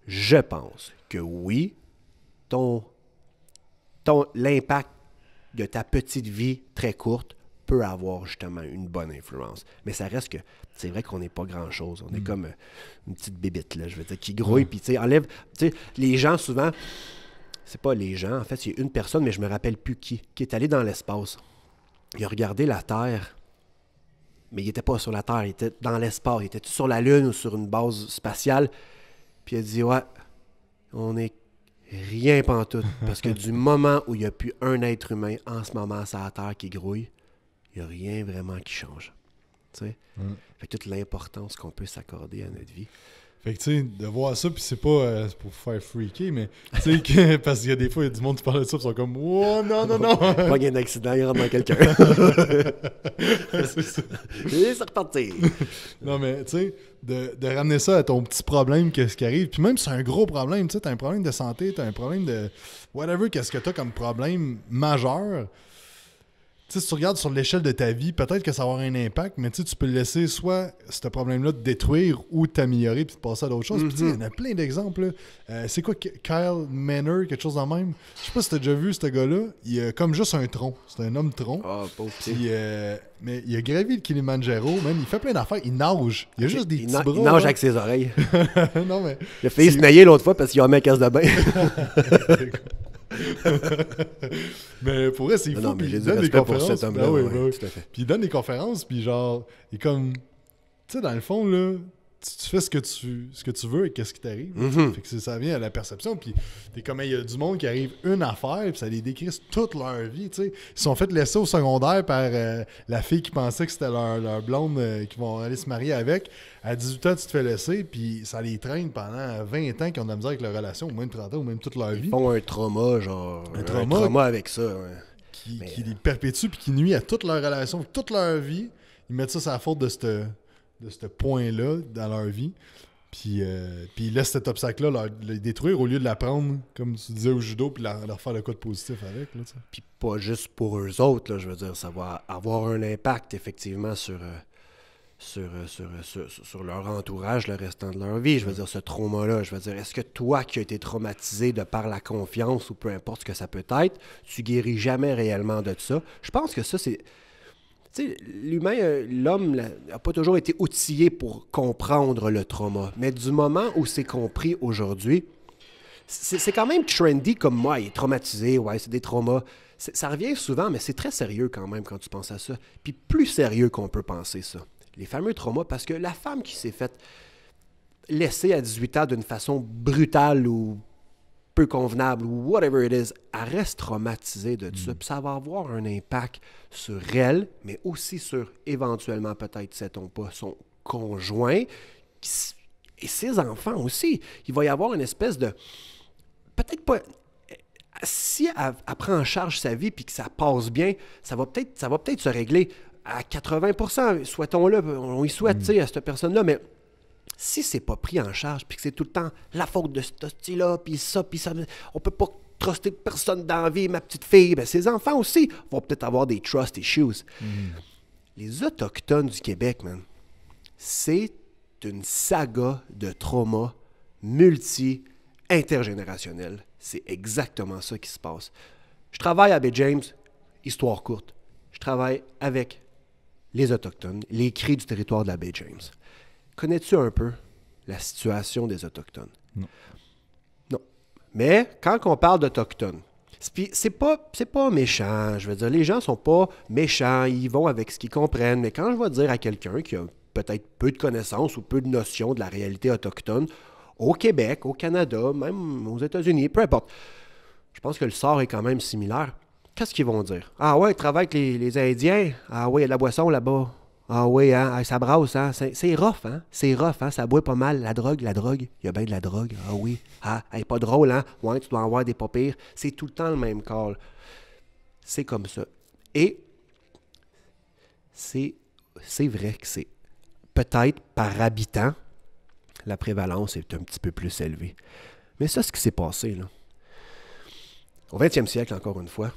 je pense que oui, ton, ton l'impact de ta petite vie très courte peut avoir justement une bonne influence. Mais ça reste que c'est vrai qu'on n'est pas grand-chose. On est hmm. comme euh, une petite bébite, là, je veux dire, qui grouille, puis tu sais, enlève. Tu sais, les gens souvent, c'est pas les gens, en fait, c'est une personne, mais je me rappelle plus qui, qui est allé dans l'espace. Il a regardé la Terre, mais il n'était pas sur la Terre, il était dans l'espace. Il était sur la Lune ou sur une base spatiale. Puis il a dit Ouais, on est rien tout. » Parce que du moment où il n'y a plus un être humain en ce moment sur la Terre qui grouille, n'y a rien vraiment qui change. Mm. Fait toute l'importance qu'on peut s'accorder à notre vie. Fait que, tu sais, de voir ça, puis c'est pas euh, pour faire freaker, mais, tu sais, que parce qu'il y a des fois, il y a du monde qui parle de ça, ils sont comme, oh, non, non, non! Pas qu'il y a un accident, il rentre dans quelqu'un. c'est ça. Et non, mais, tu sais, de, de, ramener ça à ton petit problème, qu'est-ce qui arrive, puis même si c'est un gros problème, tu sais, t'as un problème de santé, t'as un problème de whatever, qu'est-ce que t'as comme problème majeur, si tu regardes sur l'échelle de ta vie, peut-être que ça va avoir un impact, mais tu peux laisser soit ce problème-là te détruire ou t'améliorer puis te passer à d'autres choses. Mm-hmm. il y en a plein d'exemples. Euh, c'est quoi Kyle Manor, quelque chose en même Je sais pas si t'as déjà vu ce gars-là. Il a comme juste un tronc. C'est un homme tronc. Ah, pauvre puis, euh, Mais il a gravi le Kilimanjaro, Même Il fait plein d'affaires. Il nage. Il a juste des nage avec ses oreilles. non, Il a failli se nailler l'autre fois parce qu'il a mis un casse de bain. mais pour vrai, c'est fou. Non, mais j'ai pour cet là ah Puis il donne des conférences, puis genre, il est comme. Tu sais, dans le fond, là, tu fais ce que tu, ce que tu veux et qu'est-ce qui t'arrive. Mm-hmm. que ça vient à la perception. Puis comme, il y a du monde qui arrive une affaire, puis ça les décrisse toute leur vie. sais Ils sont fait laisser au secondaire par euh, la fille qui pensait que c'était leur, blonde euh, qui vont aller se marier avec. À 18 ans, tu te fais laisser, puis ça les traîne pendant 20 ans qu'ils ont de la misère avec leur relation, au moins 30 ans, ou même toute leur vie. Ils font un trauma, genre. Un trauma, avec ça. Qui, qui euh, les perpétue, puis qui nuit à toute leur relation, toute leur vie. Ils mettent ça sur la faute de cette de ce point-là dans leur vie. Puis, euh, puis ils laissent cet obstacle-là le détruire au lieu de la prendre, comme tu disais, au judo, puis leur faire le code positif avec. Là, puis pas juste pour eux autres, là, je veux dire, ça va avoir un impact effectivement sur, euh, euh, sur, sur, leur entourage le restant de leur vie. Je veux dire, ce trauma-là, je veux dire, est-ce que toi qui as été traumatisé de par la confiance ou peu importe ce que ça peut être, tu guéris jamais réellement de ça? Je pense que ça, c'est l'humain, euh, l'homme n'a pas toujours été outillé pour comprendre le trauma, mais du moment où c'est compris aujourd'hui, c'est quand même trendy comme moi, il est traumatisé, ouais, c'est des traumas. Ça revient souvent, mais c'est très sérieux quand même quand tu penses à ça. Puis plus sérieux qu'on peut penser ça. Les fameux traumas, parce que la femme qui s'est faite laisser à 18 ans d'une façon brutale ou peu convenable ou whatever it is, elle reste traumatisée de ça. Hmm. Puis ça va avoir un impact sur elle, mais aussi sur éventuellement peut-être, sait-on pas, son conjoint et ses enfants aussi. Il va y avoir une espèce de. Peut-être pas. Si elle, prend en charge sa vie puis que ça passe bien, ça va peut-être ça va peut se régler à 80 souhaitons-le, on y souhaite hmm. à cette personne-là, mais si c'est pas pris en charge, puis que c'est tout le temps la faute de ce style-là, puis ça, puis ça, on peut pas truster personne dans vie, ma petite fille, ben, ses enfants aussi vont peut-être avoir des trust issues. Mm-hmm. Les Autochtones du Québec, c'est une saga de trauma multi-intergénérationnel. C'est exactement ça qui se passe. Je travaille à Bay James, histoire courte. Je travaille avec les Autochtones, les cris du territoire de la Bay James. Connais-tu un peu la situation des Autochtones? Non. Non. Mais quand on parle d'Autochtones, c'est pas, pas méchant. Je veux dire, les gens sont pas méchants. Ils vont avec ce qu'ils comprennent. Mais quand je vais dire à quelqu'un qui a peut-être peu de connaissances ou peu de notions de la réalité autochtone, au Québec, au Canada, même aux États-Unis, peu importe, je pense que le sort est quand même similaire. Qu'est-ce qu'ils vont dire? Ah ouais, ils travaillent avec les, les Indiens. Ah ouais, il y a de la boisson là-bas. Ah oui, hein, ah, ça brasse, hein? c'est rough, hein? c'est hein? ça boit pas mal, la drogue, la drogue, il y a bien de la drogue, ah oui, ah, pas drôle, hein? ouais, tu dois en avoir des pas c'est tout le temps le même corps. » C'est comme ça. Et c'est vrai que c'est peut-être par habitant, la prévalence est un petit peu plus élevée. Mais ça, ce qui s'est passé, là, au 20e siècle, encore une fois,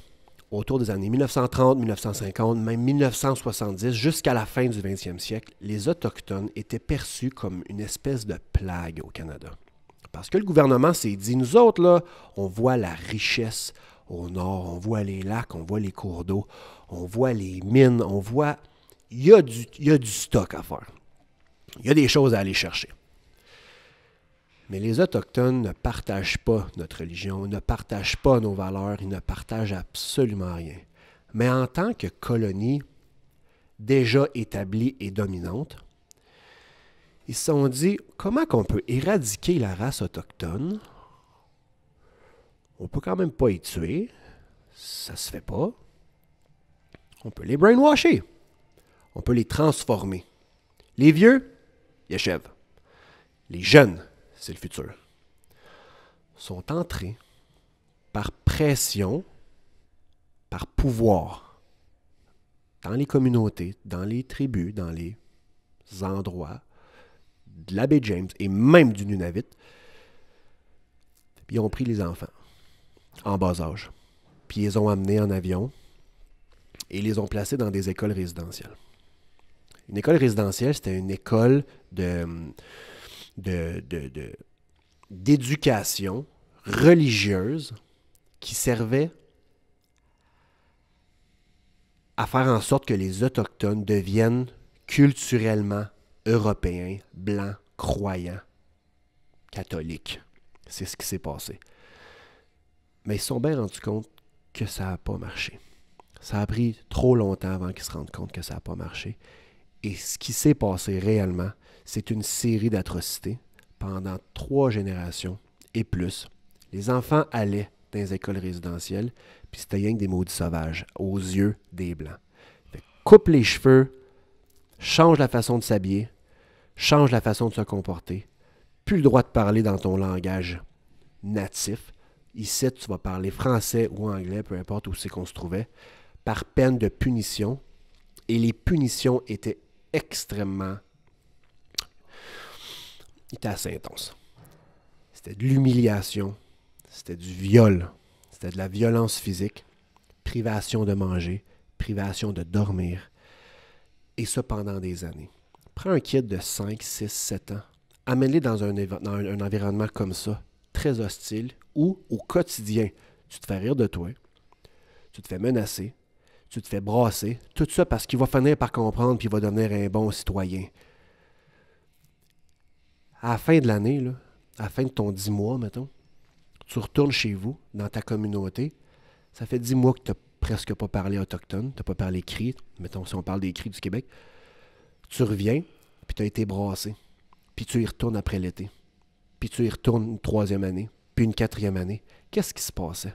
autour des années 1930, 1950, même 1970, jusqu'à la fin du 20e siècle, les Autochtones étaient perçus comme une espèce de plague au Canada. Parce que le gouvernement s'est dit, nous autres, là, on voit la richesse au nord, on voit les lacs, on voit les cours d'eau, on voit les mines, on voit... Il y, du, il y a du stock à faire. Il y a des choses à aller chercher. Mais les Autochtones ne partagent pas notre religion, ne partagent pas nos valeurs, ils ne partagent absolument rien. Mais en tant que colonie déjà établie et dominante, ils se sont dit comment qu'on peut éradiquer la race autochtone On peut quand même pas les tuer, ça se fait pas. On peut les brainwasher. On peut les transformer. Les vieux, ils achèvent. Les jeunes, c'est le futur, sont entrés par pression, par pouvoir, dans les communautés, dans les tribus, dans les endroits de l'abbé James et même du Nunavut, puis ils ont pris les enfants en bas âge, puis ils les ont amenés en avion et ils les ont placés dans des écoles résidentielles. Une école résidentielle, c'était une école de hum, de, d'éducation religieuse qui servait à faire en sorte que les Autochtones deviennent culturellement européens, blancs, croyants, catholiques. C'est ce qui s'est passé. Mais ils se sont bien rendus compte que ça n'a pas marché. Ça a pris trop longtemps avant qu'ils se rendent compte que ça n'a pas marché. Et ce qui s'est passé réellement, c'est une série d'atrocités. Pendant trois générations et plus, les enfants allaient dans les écoles résidentielles, puis c'était rien que des maudits sauvages, aux yeux des Blancs. coupe les cheveux, change la façon de s'habiller, change la façon de se comporter, plus le droit de parler dans ton langage natif. Ici, tu vas parler français ou anglais, peu importe où c'est qu'on se trouvait, par peine de punition. Et les punitions étaient extrêmement il était assez intense. C'était de l'humiliation, c'était du viol, c'était de la violence physique, privation de manger, privation de dormir, et ça pendant des années. Prends un kid de 5, 6, 7 ans, amène-le dans, un, environnement comme ça, très hostile, où au quotidien, tu te fais rire de toi, tu te fais menacer, tu te fais brasser, tout ça parce qu'il va finir par comprendre puis il va devenir un bon citoyen à la fin de l'année, à la fin de ton dix mois, mettons, tu retournes chez vous, dans ta communauté, ça fait dix mois que tu n'as presque pas parlé autochtone, tu n'as pas parlé cri, mettons si on parle des cris du Québec, tu reviens, puis tu as été brassé, puis tu y retournes après l'été, puis tu y retournes une troisième année, puis une quatrième année. Qu'est-ce qui se passait?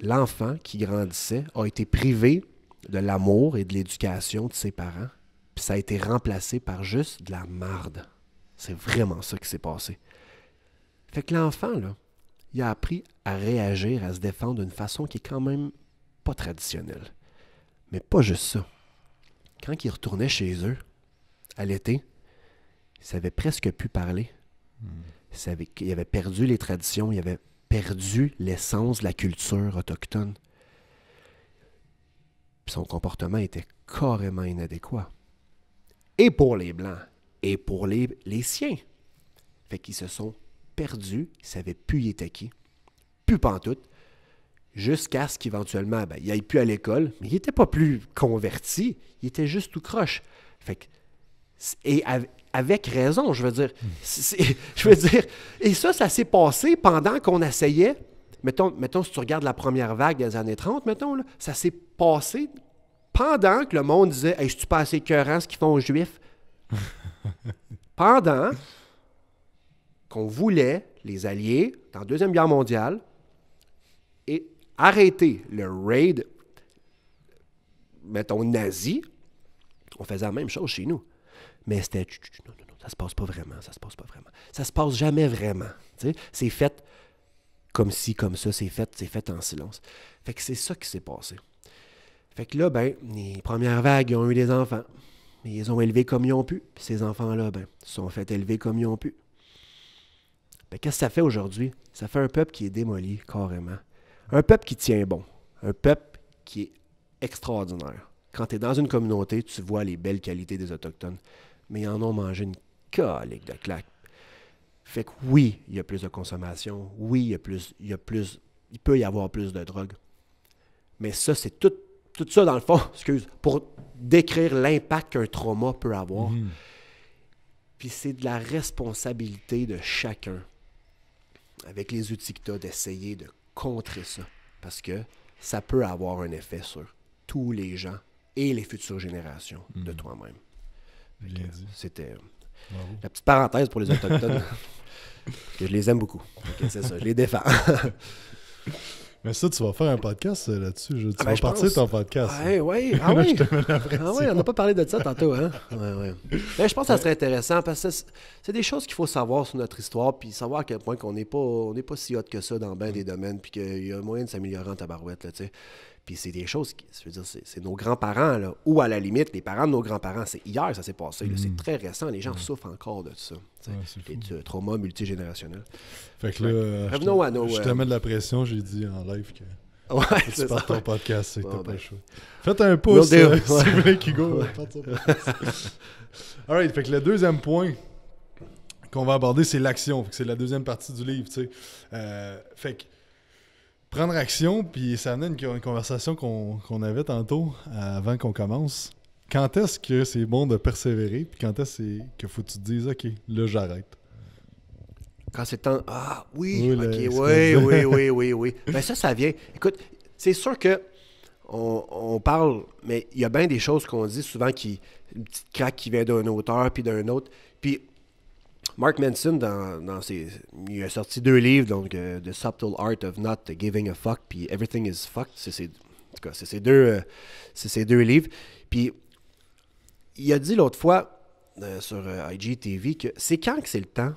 L'enfant qui grandissait a été privé de l'amour et de l'éducation de ses parents ça a été remplacé par juste de la marde. C'est vraiment ça qui s'est passé. Fait que l'enfant, là, il a appris à réagir, à se défendre d'une façon qui est quand même pas traditionnelle. Mais pas juste ça. Quand il retournait chez eux, à l'été, il savait presque plus parler. Hmm. Il, avait perdu les traditions, il avait perdu l'essence de la culture autochtone. son comportement était carrément inadéquat et pour les Blancs et pour les, les siens. Fait qu'ils se sont perdus, ils ne savaient plus y était qui, plus pantoute, jusqu'à ce qu'éventuellement, ben, il plus à l'école, mais ils n'étaient pas plus converti, il était juste tout croche. Fait que, et avec raison, je veux dire. Hmm. Je veux dire, et ça, ça s'est passé pendant qu'on essayait Mettons, mettons, si tu regardes la première vague des années 30, mettons, là, ça s'est passé pendant que le monde disait est Je suis pas assez coeurant ce qu'ils font aux Juifs? » Pendant qu'on voulait, les Alliés, dans la Deuxième Guerre mondiale, et arrêter le raid, mettons, nazi, on faisait la même chose chez nous. Mais c'était non, non, non, ça se passe pas vraiment, ça se passe pas vraiment. Ça se passe jamais vraiment. C'est fait comme si comme ça, c'est fait, c'est fait en silence. Fait que c'est ça qui s'est passé. Fait que là, ben, les premières vagues, ils ont eu des enfants. Mais Ils ont élevé comme ils ont pu. Puis ces enfants-là, ben, se sont fait élever comme ils ont pu. Ben, qu'est-ce que ça fait aujourd'hui? Ça fait un peuple qui est démoli, carrément. Un peuple qui tient bon. Un peuple qui est extraordinaire. Quand tu es dans une communauté, tu vois les belles qualités des Autochtones. Mais ils en ont mangé une colique de claque. Fait que oui, il y a plus de consommation. Oui, il y a plus, il y a plus, il peut y avoir plus de drogue. Mais ça, c'est tout tout ça, dans le fond, excuse, pour décrire l'impact qu'un trauma peut avoir. Mhm. Puis c'est de la responsabilité de chacun, avec les outils que tu as, d'essayer de contrer ça. Parce que ça peut avoir un effet sur tous les gens et les futures générations de mhm. toi-même. C'était euh, la petite parenthèse pour les Autochtones. je les aime beaucoup. c'est ça, je les défends. Mais ça, tu vas faire un podcast euh, là-dessus. Je... Ah, tu ben, vas partir ton podcast. Ah, ah, oui. Ah oui, on n'a pas parlé de ça tantôt. Hein? Mais je pense que ça serait intéressant parce que c'est des choses qu'il faut savoir sur notre histoire puis savoir à quel point qu'on n'est pas, pas si hot que ça dans bien mm. des domaines puis qu'il y a moyen de s'améliorer en tabarouette. Là, puis c'est des choses, qui, je veux dire, c'est nos grands-parents, là, ou à la limite, les parents de nos grands-parents. C'est hier, ça s'est passé. C'est mm. très récent. Les gens souffrent encore de ça. Ouais, et du trauma multigénérationnel. Fait que là, je, te, je euh, te mets de la pression. J'ai dit en live que. Ouais, c'est ton podcast, c'est pas ben, chaud. Faites un pouce, euh, si qu'il Alright, fait que le deuxième point qu'on va aborder, c'est l'action. C'est la deuxième partie du livre, tu sais. Euh, fait que prendre action, puis ça amenait une, conversation qu'on avait tantôt euh, avant qu'on commence. Quand est-ce que c'est bon de persévérer, puis quand est-ce que faut que tu te dises, OK, là, j'arrête? Quand c'est temps. Ah, oui, oui, oui, oui, oui, oui, oui. Ben ça, ça vient. Écoute, c'est sûr que on, parle, mais il y a bien des choses qu'on dit souvent qui. Une petite craque qui vient d'un auteur, puis d'un autre. Puis Mark Manson, dans, dans ses, il a sorti deux livres, donc euh, The Subtle Art of Not Giving a Fuck, puis Everything is Fucked. C'est ses, en tout cas, c'est ces deux, euh, deux livres. Puis il a dit l'autre fois euh, sur IGTV que c'est quand que c'est le temps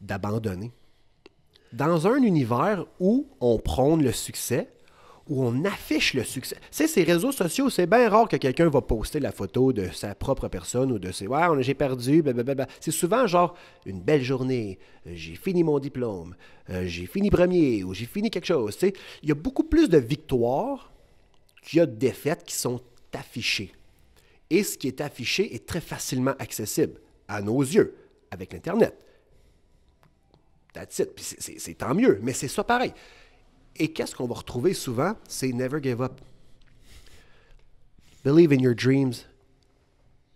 d'abandonner. Dans un univers où on prône le succès, où on affiche le succès. Tu sais, ces réseaux sociaux, c'est bien rare que quelqu'un va poster la photo de sa propre personne ou de ses ouais, j'ai perdu, blablabla. C'est souvent genre une belle journée, euh, j'ai fini mon diplôme, euh, j'ai fini premier ou j'ai fini quelque chose. sais, Il y a beaucoup plus de victoires qu'il y a de défaites qui sont affichées. Et ce qui est affiché est très facilement accessible à nos yeux avec l'Internet. That's it. C'est tant mieux, mais c'est ça pareil. Et qu'est-ce qu'on va retrouver souvent? C'est never give up. Believe in your dreams.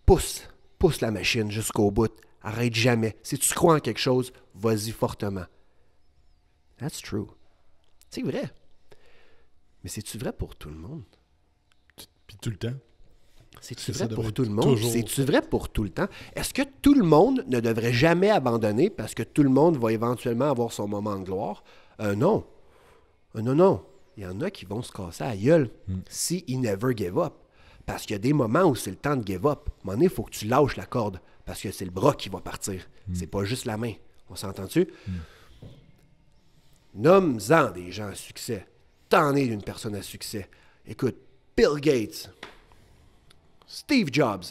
Pousse, pousse la machine jusqu'au bout. Arrête jamais. Si tu crois en quelque chose, vas-y fortement. That's true. C'est vrai. Mais c'est-tu vrai pour tout le monde? Puis tout le temps. cest vrai pour tout le monde? C'est-tu vrai pour tout le temps? Est-ce que tout le monde ne devrait jamais abandonner parce que tout le monde va éventuellement avoir son moment de gloire? Euh, non. Ah, non, non, il y en a qui vont se casser à gueule hmm. si ils never give up. Parce qu'il y a des moments où c'est le temps de give up. À un il faut que tu lâches la corde parce que c'est le bras qui va partir. Hmm. C'est pas juste la main. On s'entend-tu? Hmm. Nomme-en des gens à succès. T'en es d'une personne à succès. Écoute, Bill Gates, Steve Jobs,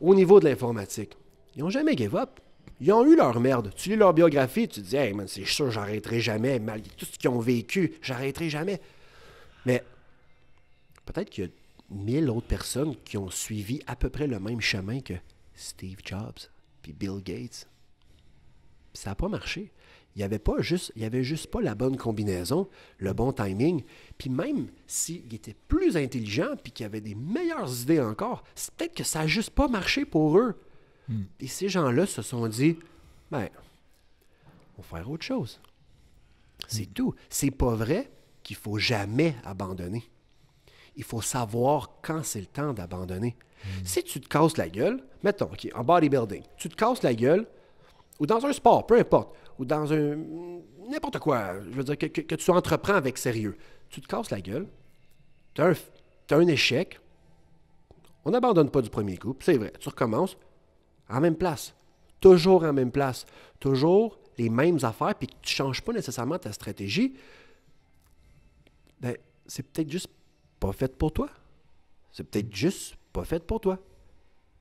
au niveau de l'informatique, ils n'ont jamais give up. Ils ont eu leur merde. Tu lis leur biographie, tu te dis, hey c'est sûr, j'arrêterai jamais, malgré tout ce qu'ils ont vécu, j'arrêterai jamais. Mais peut-être qu'il y a mille autres personnes qui ont suivi à peu près le même chemin que Steve Jobs puis Bill Gates. ça n'a pas marché. Il n'y avait pas juste, y avait juste pas la bonne combinaison, le bon timing. Puis même s'ils étaient plus intelligents puis qu'ils avaient des meilleures idées encore, c'est peut-être que ça n'a juste pas marché pour eux. Et hmm. ces gens-là se sont dit, ben, on va faire autre chose. C'est hmm. tout. C'est pas vrai qu'il faut jamais abandonner. Il faut savoir quand c'est le temps d'abandonner. Hmm. Si tu te casses la gueule, mettons, en bodybuilding, tu te casses la gueule, ou dans un sport, peu importe, ou dans un. n'importe quoi, je veux dire, que, que, tu entreprends avec sérieux. Tu te casses la gueule, tu as, as, un échec, on n'abandonne pas du premier coup, c'est vrai, tu recommences, en même place. Toujours en même place. Toujours les mêmes affaires, puis que tu ne changes pas nécessairement ta stratégie, ben, c'est peut-être juste pas fait pour toi. C'est peut-être juste pas fait pour toi.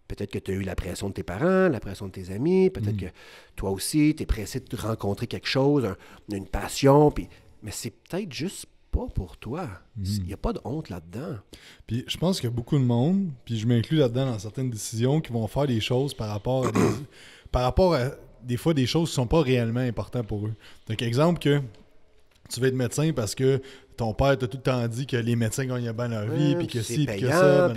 Peut-être que tu as eu la pression de tes parents, la pression de tes amis, peut-être hmm. que toi aussi, tu es pressé de rencontrer quelque chose, une passion, puis... mais c'est peut-être juste pas pour toi. Hmm. Il n'y a pas de honte là-dedans. Puis je pense qu'il y a beaucoup de monde, puis je m'inclus là-dedans dans certaines décisions, qui vont faire des choses par rapport à des, par rapport des fois des choses qui sont pas réellement importantes pour eux. Donc, exemple que tu veux être médecin parce que ton père t'a tout le temps dit que les médecins gagnent bien leur vie, puis que si, puis que ça,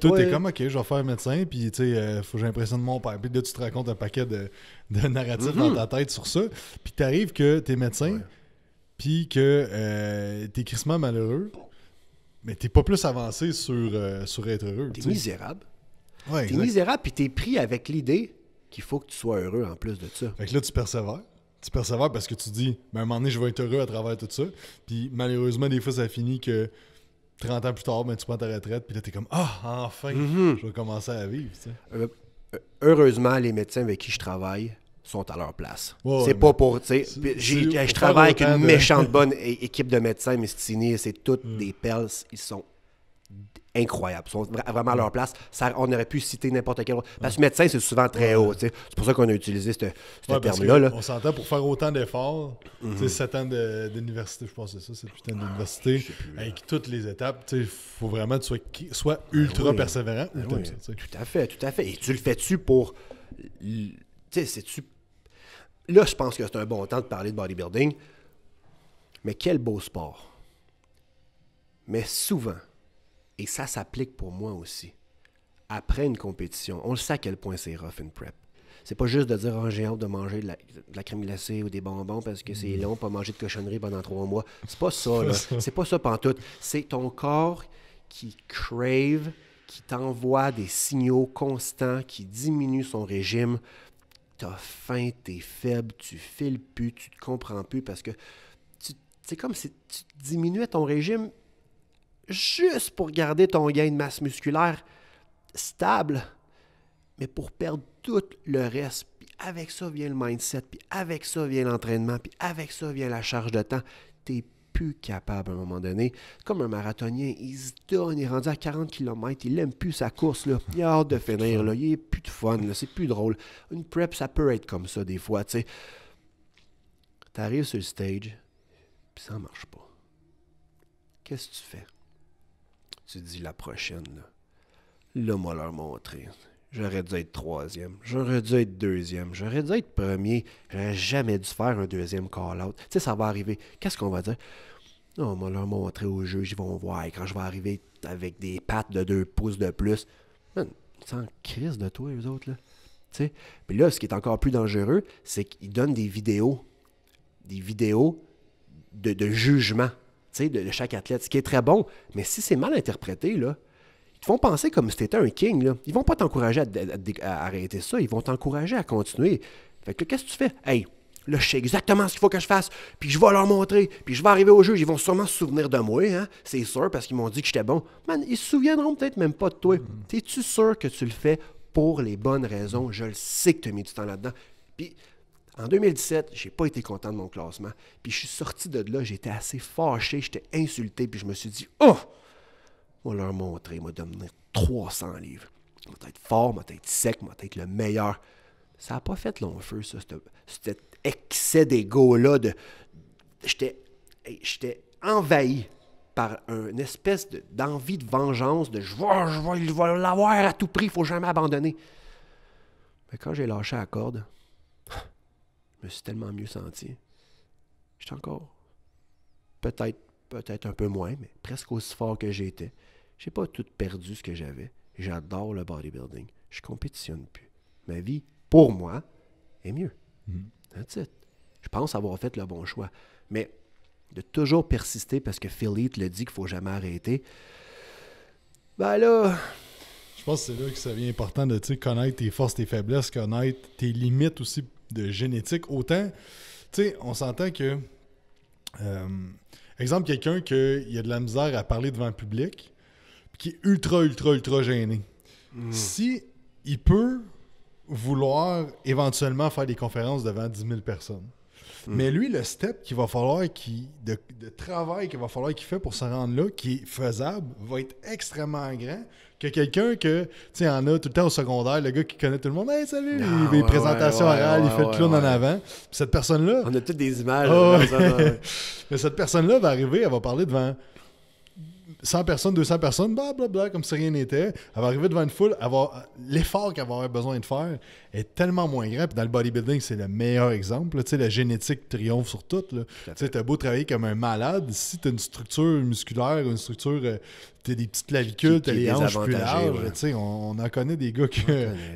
Tout est comme, OK, je vais faire médecin, puis tu sais, il euh, faut que j'impressionne mon père. Puis là, tu te racontes un paquet de, de narratifs dans mm-hmm. ta tête sur ça. Puis arrives que t'es médecin, puis que euh, t'es crissement malheureux, mais t'es pas plus avancé sur, euh, sur être heureux. T'es misérable. t'es misérable, puis t'es pris avec l'idée qu'il faut que tu sois heureux en plus de ça. Fait que là, tu persévères. Tu persévères parce que tu dis, mais ben, à un moment donné, je vais être heureux à travers tout ça. Puis malheureusement, des fois, ça finit que 30 ans plus tard, ben, tu prends ta retraite, puis là, t'es comme, ah, enfin, mhm. je vais commencer à vivre. Euh, heureusement, les médecins avec qui je travaille sont à leur place. c'est pas pour. Je travaille avec une méchante bonne équipe de médecins, mais c'est toutes mm. des perles. Ils sont incroyables. Ils sont vraiment à leur place. Ça, on aurait pu citer n'importe quel autre. Mm. Parce que médecin, c'est souvent très haut. C'est pour ça qu'on a utilisé ce, terme-là. On s'entend pour faire autant d'efforts. 7 mm-hmm. ans d'université, je pense que c'est ça, c'est putain ah, d'université, avec toutes les étapes. Il faut vraiment que tu sois, ultra persévérant Tout à fait, tout à fait. Et tu le fais-tu pour. tu sais, c'est-tu Là, je pense que c'est un bon temps de parler de bodybuilding. Mais quel beau sport. Mais souvent, et ça s'applique pour moi aussi, après une compétition, on le sait à quel point c'est rough in prep. C'est pas juste de dire oh, j'ai de manger de la, crème glacée ou des bonbons parce que c'est mm. long, pas manger de cochonnerie pendant trois mois. C'est pas ça, là. C'est pas ça pantoute. C'est ton corps qui crave, qui t'envoie des signaux constants, qui diminue son régime t'as faim, t'es faible, tu files plus, tu te comprends plus parce que c'est comme si tu diminuais ton régime juste pour garder ton gain de masse musculaire stable, mais pour perdre tout le reste. Puis avec ça vient le mindset, puis avec ça vient l'entraînement, puis avec ça vient la charge de temps. T'es plus capable à un moment donné. Comme un marathonien, il se donne, il est rendu à 40 km, il aime plus sa course, là. il a hâte de finir, là. il est plus de fun, c'est plus drôle. Une prep, ça peut être comme ça des fois, tu sais. T'arrives sur le stage, puis ça marche pas. Qu'est-ce que tu fais? Tu te dis la prochaine, là. Là, moi, leur montrer. J'aurais dû être troisième. J'aurais dû être deuxième. J'aurais dû être premier. J'aurais jamais dû faire un deuxième call-out. Tu sais, ça va arriver. Qu'est-ce qu'on va dire? On va leur montrer au jeu. ils vont voir. Et quand je vais arriver avec des pattes de deux pouces de plus, sans crise de toi, eux autres, là. Tu sais? Puis là, ce qui est encore plus dangereux, c'est qu'ils donnent des vidéos. Des vidéos de, jugement, tu sais, de, de chaque athlète. Ce qui est très bon. Mais si c'est mal interprété, là, ils vont penser comme si étais un king. Là. Ils vont pas t'encourager à, arrêter ça, ils vont t'encourager à continuer. Fait que qu'est-ce que tu fais? Hey, là, je sais exactement ce qu'il faut que je fasse, puis je vais leur montrer, puis je vais arriver au jeu. ils vont sûrement se souvenir de moi, hein? c'est sûr, parce qu'ils m'ont dit que j'étais bon. Man, ils se souviendront peut-être même pas de toi. Mm-hmm. es tu sûr que tu le fais pour les bonnes raisons? Je le sais que tu as mis du temps là-dedans. Puis en 2017, j'ai pas été content de mon classement. Puis je suis sorti de là, j'étais assez fâché, j'étais insulté, puis je me suis dit, oh! On leur montrer, m'a donné 300 livres. Il vais être fort, vais être sec, vais être le meilleur. Ça n'a pas fait long feu, ça, cet excès d'ego-là. j'étais, j'étais envahi par une espèce d'envie de vengeance, de je vais, je l'avoir à tout prix, il faut jamais abandonner. Mais quand j'ai lâché la corde, je me suis tellement mieux senti. J'étais encore peut-être peut-être un peu moins, mais presque aussi fort que j'étais. Je J'ai pas tout perdu ce que j'avais. J'adore le bodybuilding. Je compétitionne plus. Ma vie, pour moi, est mieux. Mhm. That's it. Je pense avoir fait le bon choix. Mais de toujours persister parce que Phil Heath le dit qu'il faut jamais arrêter, ben là, je pense que c'est là que ça devient important de connaître tes forces, tes faiblesses, connaître tes limites aussi de génétique. Autant, tu sais, on s'entend que, euh, exemple, quelqu'un qui a de la misère à parler devant le public, qui est ultra, ultra, ultra gêné. Hmm. Si il peut vouloir éventuellement faire des conférences devant 10 000 personnes, hmm. mais lui, le step qu'il va falloir, qui de, travail qu'il va falloir qu'il fait pour se rendre là, qui est faisable, va être extrêmement grand que quelqu'un que, tu sais, en a tout le temps au secondaire, le gars qui connaît tout le monde, hey, salut, ah, Il fait des présentations orales, il fait le clown en avant. cette personne-là. On a toutes des images. Ah, mais cette personne-là va arriver, elle va parler devant 100 personnes, 200 personnes, blablabla, comme si rien n'était. Elle va arriver devant une foule, l'effort qu'elle va avoir besoin de faire est tellement moins grand. dans le bodybuilding, c'est le meilleur exemple. La génétique triomphe sur tout. Tu as beau travailler comme un malade, si tu as une structure musculaire, une structure, euh, tu as des petites clavicules, tu as les hanches plus larges. On, on, en connaît des gars qui,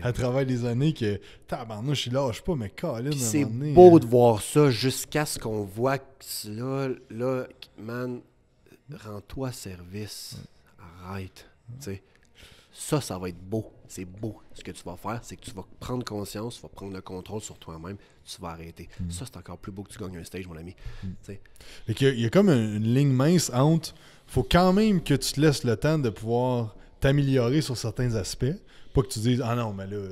à travers les années, que Je suis lâche pas, mais C'est beau euh, de voir ça jusqu'à ce qu'on voit que là, man Rends-toi service. Arrête. Ça, ça va être beau. C'est beau. Ce que tu vas faire, c'est que tu vas prendre conscience, tu vas prendre le contrôle sur toi-même, tu vas arrêter. Mm. Ça, c'est encore plus beau que tu gagnes un stage, mon ami. Mm. Il, y a, comme une ligne mince entre faut quand même que tu te laisses le temps de pouvoir t'améliorer sur certains aspects. Pas que tu dises Ah non, mais là,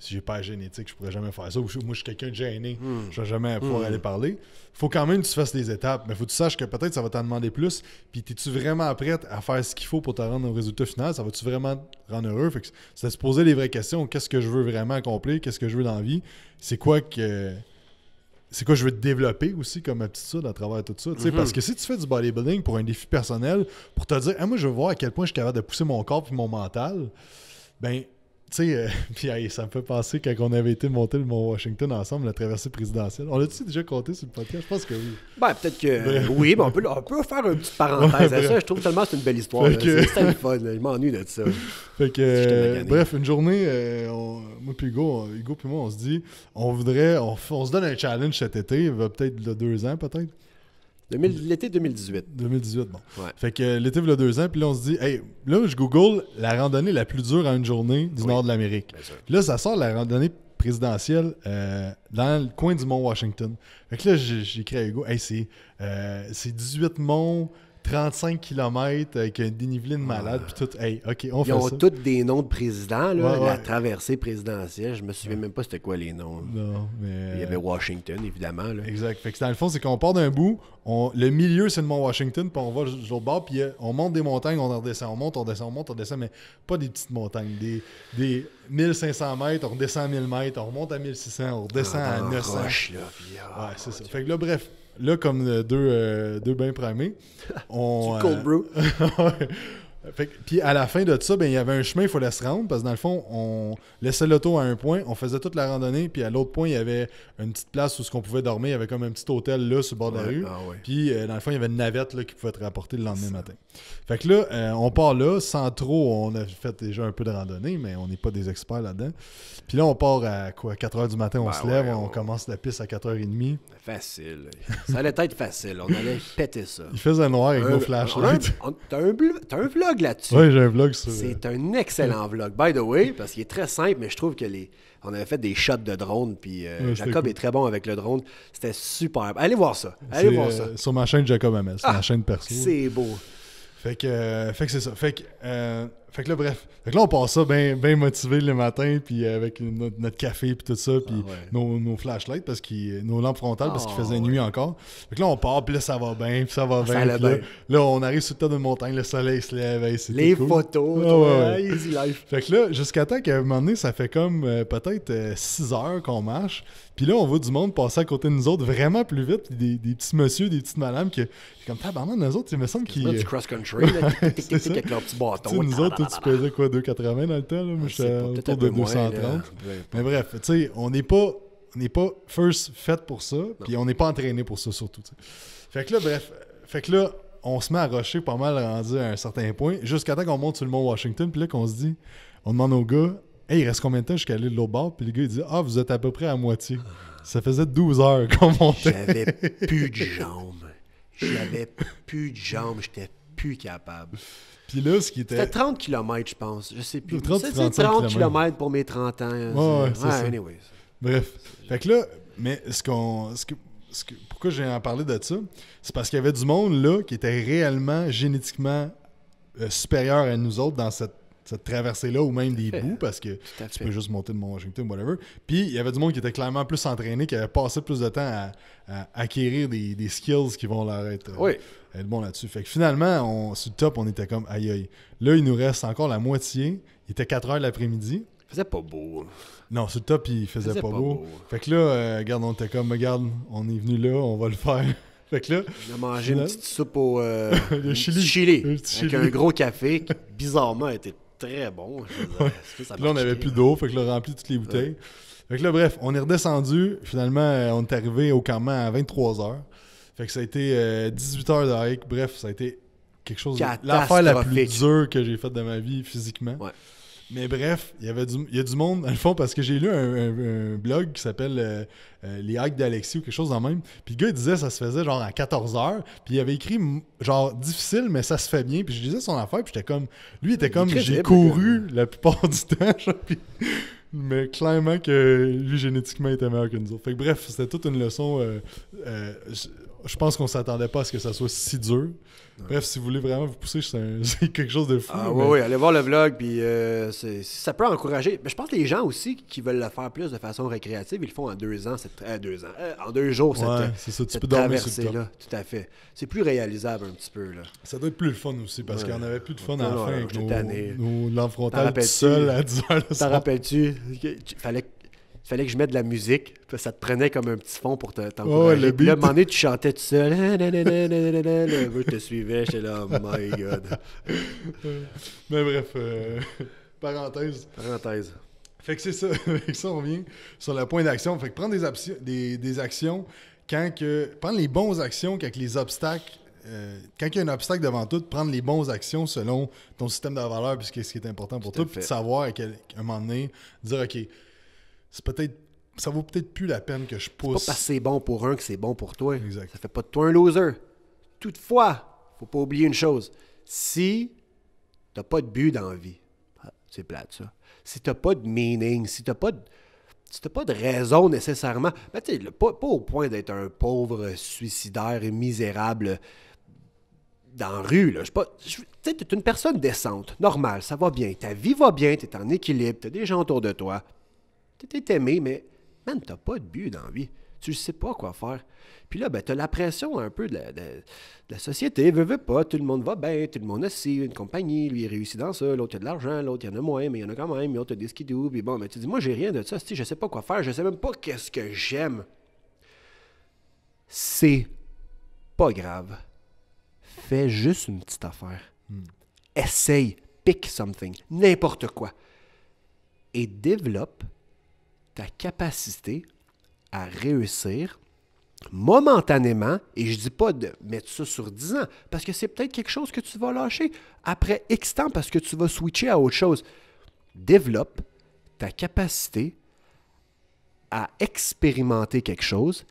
si j'ai pas la génétique, je pourrais jamais faire ça. Ou moi, je suis quelqu'un de gêné, hmm. je ne vais jamais pouvoir hmm. aller parler. Faut quand même que tu fasses des étapes, mais faut que tu saches que peut-être ça va t'en demander plus. Puis, es-tu vraiment prête à faire ce qu'il faut pour te rendre au résultat final? Ça va-tu vraiment te rendre heureux? Fait que c'est se poser les vraies questions. Qu'est-ce que je veux vraiment accomplir? Qu'est-ce que je veux dans la vie? C'est quoi que. C'est quoi je veux développer aussi comme aptitude à travers tout ça? sais mm-hmm. Parce que si tu fais du bodybuilding pour un défi personnel, pour te dire, ah, moi, je veux voir à quel point je suis capable de pousser mon corps et mon mental, ben tu sais, euh, puis ça me fait passer quand on avait été monter le Mont Washington ensemble, la traversée présidentielle. On l'a-tu déjà compté sur le podcast? Je pense que oui. Ben, peut-être que. Ben, oui, mais ben, on, peut, faire une petite parenthèse à ça. Je trouve tellement que c'est une belle histoire. C'est tellement fun. Je m'ennuie de ça. Fait que, bref, une journée, euh, moi puis Hugo, Hugo puis moi, on se dit, on voudrait, on, se donne un challenge cet été, peut-être deux ans, peut-être. L'été 2018. 2018, bon. Fait que euh, l'été, il y a deux ans, puis là, on se dit, hey, là, je Google la randonnée la plus dure en une journée du nord de l'Amérique. Là, ça sort la randonnée présidentielle euh, dans le coin du mont Washington. Fait que là, j'écris à Hugo, hey, c'est 18 euh, monts. 35 km avec un dénivelé malade, ah. puis tout. Hey, OK, on fait ça. Ils ont tous des noms de présidents, là. La traversée présidentielle, je me souviens même pas c'était quoi les noms. Non, mais... Il y avait euh, Washington, évidemment. Là. Exact. Fait que dans le fond, c'est qu'on part d'un bout, le milieu, c'est le mont Washington, puis on va sur bord, puis euh, on monte des montagnes, on en redescend, on monte, on descend, on monte, on descend, mais pas des petites montagnes, des, des 1500 mètres, on redescend à 1000 mètres, on remonte à 1600, on redescend à 900. Ah, roche, là, puis, ah, ouais, c'est ça. Fait que là, bref, là, comme euh, euh, deux, bains primés, on. Du cold brew. Euh, puis à la fin de ça, ben, il y avait un chemin, il fallait se rendre, parce que dans le fond, on laissait l'auto à un point, on faisait toute la randonnée, puis à l'autre point, il y avait une petite place où ce qu'on pouvait dormir, il y avait comme un petit hôtel là sur le bord de la rue. Ah Puis euh, dans le fond, il y avait une navette là, qui pouvait être rapportée le lendemain matin. Fait que là, euh, on part là, sans trop, on a fait déjà un peu de randonnée, mais on n'est pas des experts là-dedans. Puis là, on part à quoi 4 h du matin, on ben se lève, on... commence la piste à 4h30. Facile. Ça allait être facile, on allait péter ça. Il faisait noir avec un... nos flashlights. T'as un, T'as un vlog là-dessus. C'est euh, un excellent vlog, by the way, parce qu'il est très simple, mais je trouve que les. On avait fait des shots de drone, puis euh, Jacob est très bon avec le drone. C'était super. Allez voir ça. Allez voir euh, ça. sur ma chaîne Jacob ma ah, chaîne perso. C'est beau. Fait que, fait que c'est ça. Fait que, fait que là, bref. Fait que là, on passe ça bien motivé le matin, puis avec notre, café, puis tout ça, puis ah nos, flashlights, parce qu'il, nos lampes frontales, parce qu'il ah faisait nuit encore. Fait que là, on part, puis là, ça va bien, puis ça va ah, bien. là, là, on arrive sur le tas de montagne, le soleil se lève, et c'est Les photos, ouais. easy life. Fait que là, jusqu'à temps qu'à un moment donné, ça fait comme euh, peut-être euh, six heures qu'on marche, puis là, on voit du monde passer à côté de nous autres vraiment plus vite, des, des petits messieurs, des petites madames, qui, comme tabarnak, nous autres, il me semble qu'ils. cross-country, petit bâton tu pesais quoi, 2,80 dans le temps? Là? Ah, autour de 230. mais bref, tu sais, on n'est pas, on pas first fait pour ça, puis on n'est pas entraîné pour ça surtout. Fait que là, bref, fait que là, on se met à rusher pas mal rendu à un certain point, jusqu'à temps qu'on monte sur le mont Washington, puis là qu'on se dit, on demande au gars, hey, il reste combien de temps jusqu'à aller de l'autre bord? Puis le gars, il dit, ah, vous êtes à peu près à moitié. Ça faisait 12 heures qu'on montait. J'avais plus de jambes. J'avais plus de jambes. J'étais plus capable. Puis là, ce qui était. C'était 30 km, je pense. Je sais plus. 30, 30 km. pour mes 30 ans. ouais, ça. Bref. Fait que là, mais ce qu'on. que, pourquoi j'ai en parlé de ça? C'est parce qu'il y avait du monde là qui était réellement génétiquement euh, supérieur à nous autres dans cette, traversée-là ou même des bouts parce que tu peux juste monter de mon Washington, whatever. Puis il y avait du monde qui était clairement plus entraîné, qui avait passé plus de temps à, acquérir des, skills qui vont leur être. Euh, oui être bon là-dessus. Fait que finalement, on, sur le top, on était comme aïe aïe. Là, il nous reste encore la moitié. Il était 4 heures l'après-midi. Il faisait pas beau. Non, sur le top, il faisait, pas, beau. Fait que là, euh, regarde, on était comme, regarde, on est venu là, on va le faire. Fait que là. On a mangé une petite soupe au. Euh, chili. avec un gros café qui, bizarrement, était très bon. là, on n'avait plus d'eau, fait que là, rempli toutes les bouteilles. Fait que là, bref, on est redescendu. Finalement, euh, on est arrivé au campement à 23 heures. Fait que ça a été 18 euh, heures de hike. Bref, ça a été quelque chose. L'affaire la plus dure que j'ai faite de ma vie physiquement. Mais bref, il y avait du, il y a du monde, dans le fond, parce que j'ai lu un, blog qui s'appelle euh, euh, Les hikes d'Alexis ou quelque chose en même. Puis le gars, il disait ça se faisait genre à 14 heures. Puis il avait écrit genre difficile, mais ça se fait bien. Puis je disais son affaire, puis j'étais comme. Lui, était comme j'ai couru la plupart du temps. mais clairement que lui, génétiquement, était meilleur que nous autres. Fait que bref, c'était toute une leçon je pense qu'on s'attendait pas à ce que ça soit si dur. Bref, si vous voulez vraiment vous pousser, c'est quelque chose de fou. Ah, oui, oui, allez voir le vlog, puis euh, ça peut encourager. Mais je pense que les gens aussi qui veulent le faire plus de façon récréative, ils le font en deux ans, c'est euh, deux ans euh, en deux jours, c'est ça, tu peux tout à fait. C'est plus réalisable un petit peu, là. Ça doit être plus le fun aussi, parce qu'on avait plus de fun à la fin avec nos, nos, tout seul à 10 heures T'en rappelles-tu? Fallait il fallait que je mette de la musique. Ça te prenait comme un petit fond pour t'encourager. Oh, le beat. à un moment donné, tu chantais tout seul. je te suivais, j'étais là, oh my god. Mais bref, euh, parenthèse. Parenthèse. Fait que c'est ça. ça, on revient sur le point d'action. Fait que prendre des, actions quand que. Prendre les bons actions quand les obstacles. Euh, quand il y a un obstacle devant tout, prendre les bonnes actions selon ton système de valeur puisque ce qui est important pour tout toi, puis de savoir à un moment donné, dire OK, c'est peut-être ça vaut peut-être plus la peine que je pousse. C'est pas parce que c'est bon pour un que c'est bon pour toi. Exact. Ça fait pas de toi un loser. Toutefois, faut pas oublier une chose. Si t'as pas de but dans la vie, ah, c'est plate ça. Si t'as pas de meaning, si t'as pas de si pas de raison nécessairement, ben, pas, au point d'être un pauvre suicidaire et misérable dans la rue. Là. Pas, tu es une personne décente, normale, ça va bien. Ta vie va bien, tu es en équilibre, tu as des gens autour de toi t'es aimé, mais man, t'as pas de but dans la vie. Tu sais pas quoi faire. Puis là, ben, t'as la pression un peu de la, société. Veux, veux pas, tout le monde va bien, tout le monde a si une compagnie, lui, il réussit dans ça, l'autre, il a de l'argent, l'autre, il y en a moins, mais il y en a quand même, l'autre, a des skidoo. Puis bon, mais ben, tu dis, moi, j'ai rien de ça, je sais pas quoi faire, je sais même pas qu'est-ce que j'aime. C'est pas grave. Fais juste une petite affaire. Hmm. Essaye, pick something, n'importe quoi. Et développe ta capacité à réussir momentanément, et je dis pas de mettre ça sur 10 ans, parce que c'est peut-être quelque chose que tu vas lâcher après X temps parce que tu vas switcher à autre chose. Développe ta capacité à expérimenter quelque chose,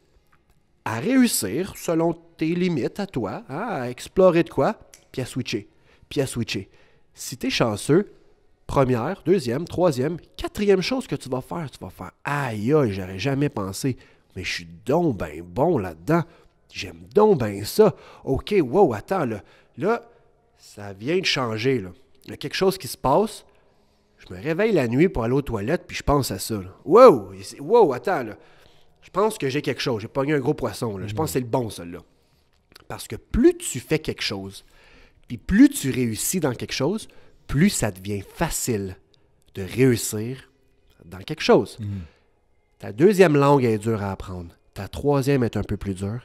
à réussir selon tes limites à toi, hein, à explorer de quoi, puis à switcher, puis à switcher. Si tu es chanceux, Première, deuxième, troisième, quatrième chose que tu vas faire, tu vas faire Aïe, aïe, j'aurais jamais pensé, mais je suis donc ben bon là-dedans. J'aime donc ben ça. OK, wow, attends, là, ça vient de changer. Là. Il y a quelque chose qui se passe. Je me réveille la nuit pour aller aux toilettes, puis je pense à ça. Là. Wow, attends, là. Je pense que j'ai quelque chose. J'ai pogné un gros poisson. Là. Je pense que c'est le bon, celui-là. Parce que plus tu fais quelque chose, puis plus tu réussis dans quelque chose, plus ça devient facile de réussir dans quelque chose. Mhm. Ta deuxième langue est dure à apprendre. Ta troisième est un peu plus dure.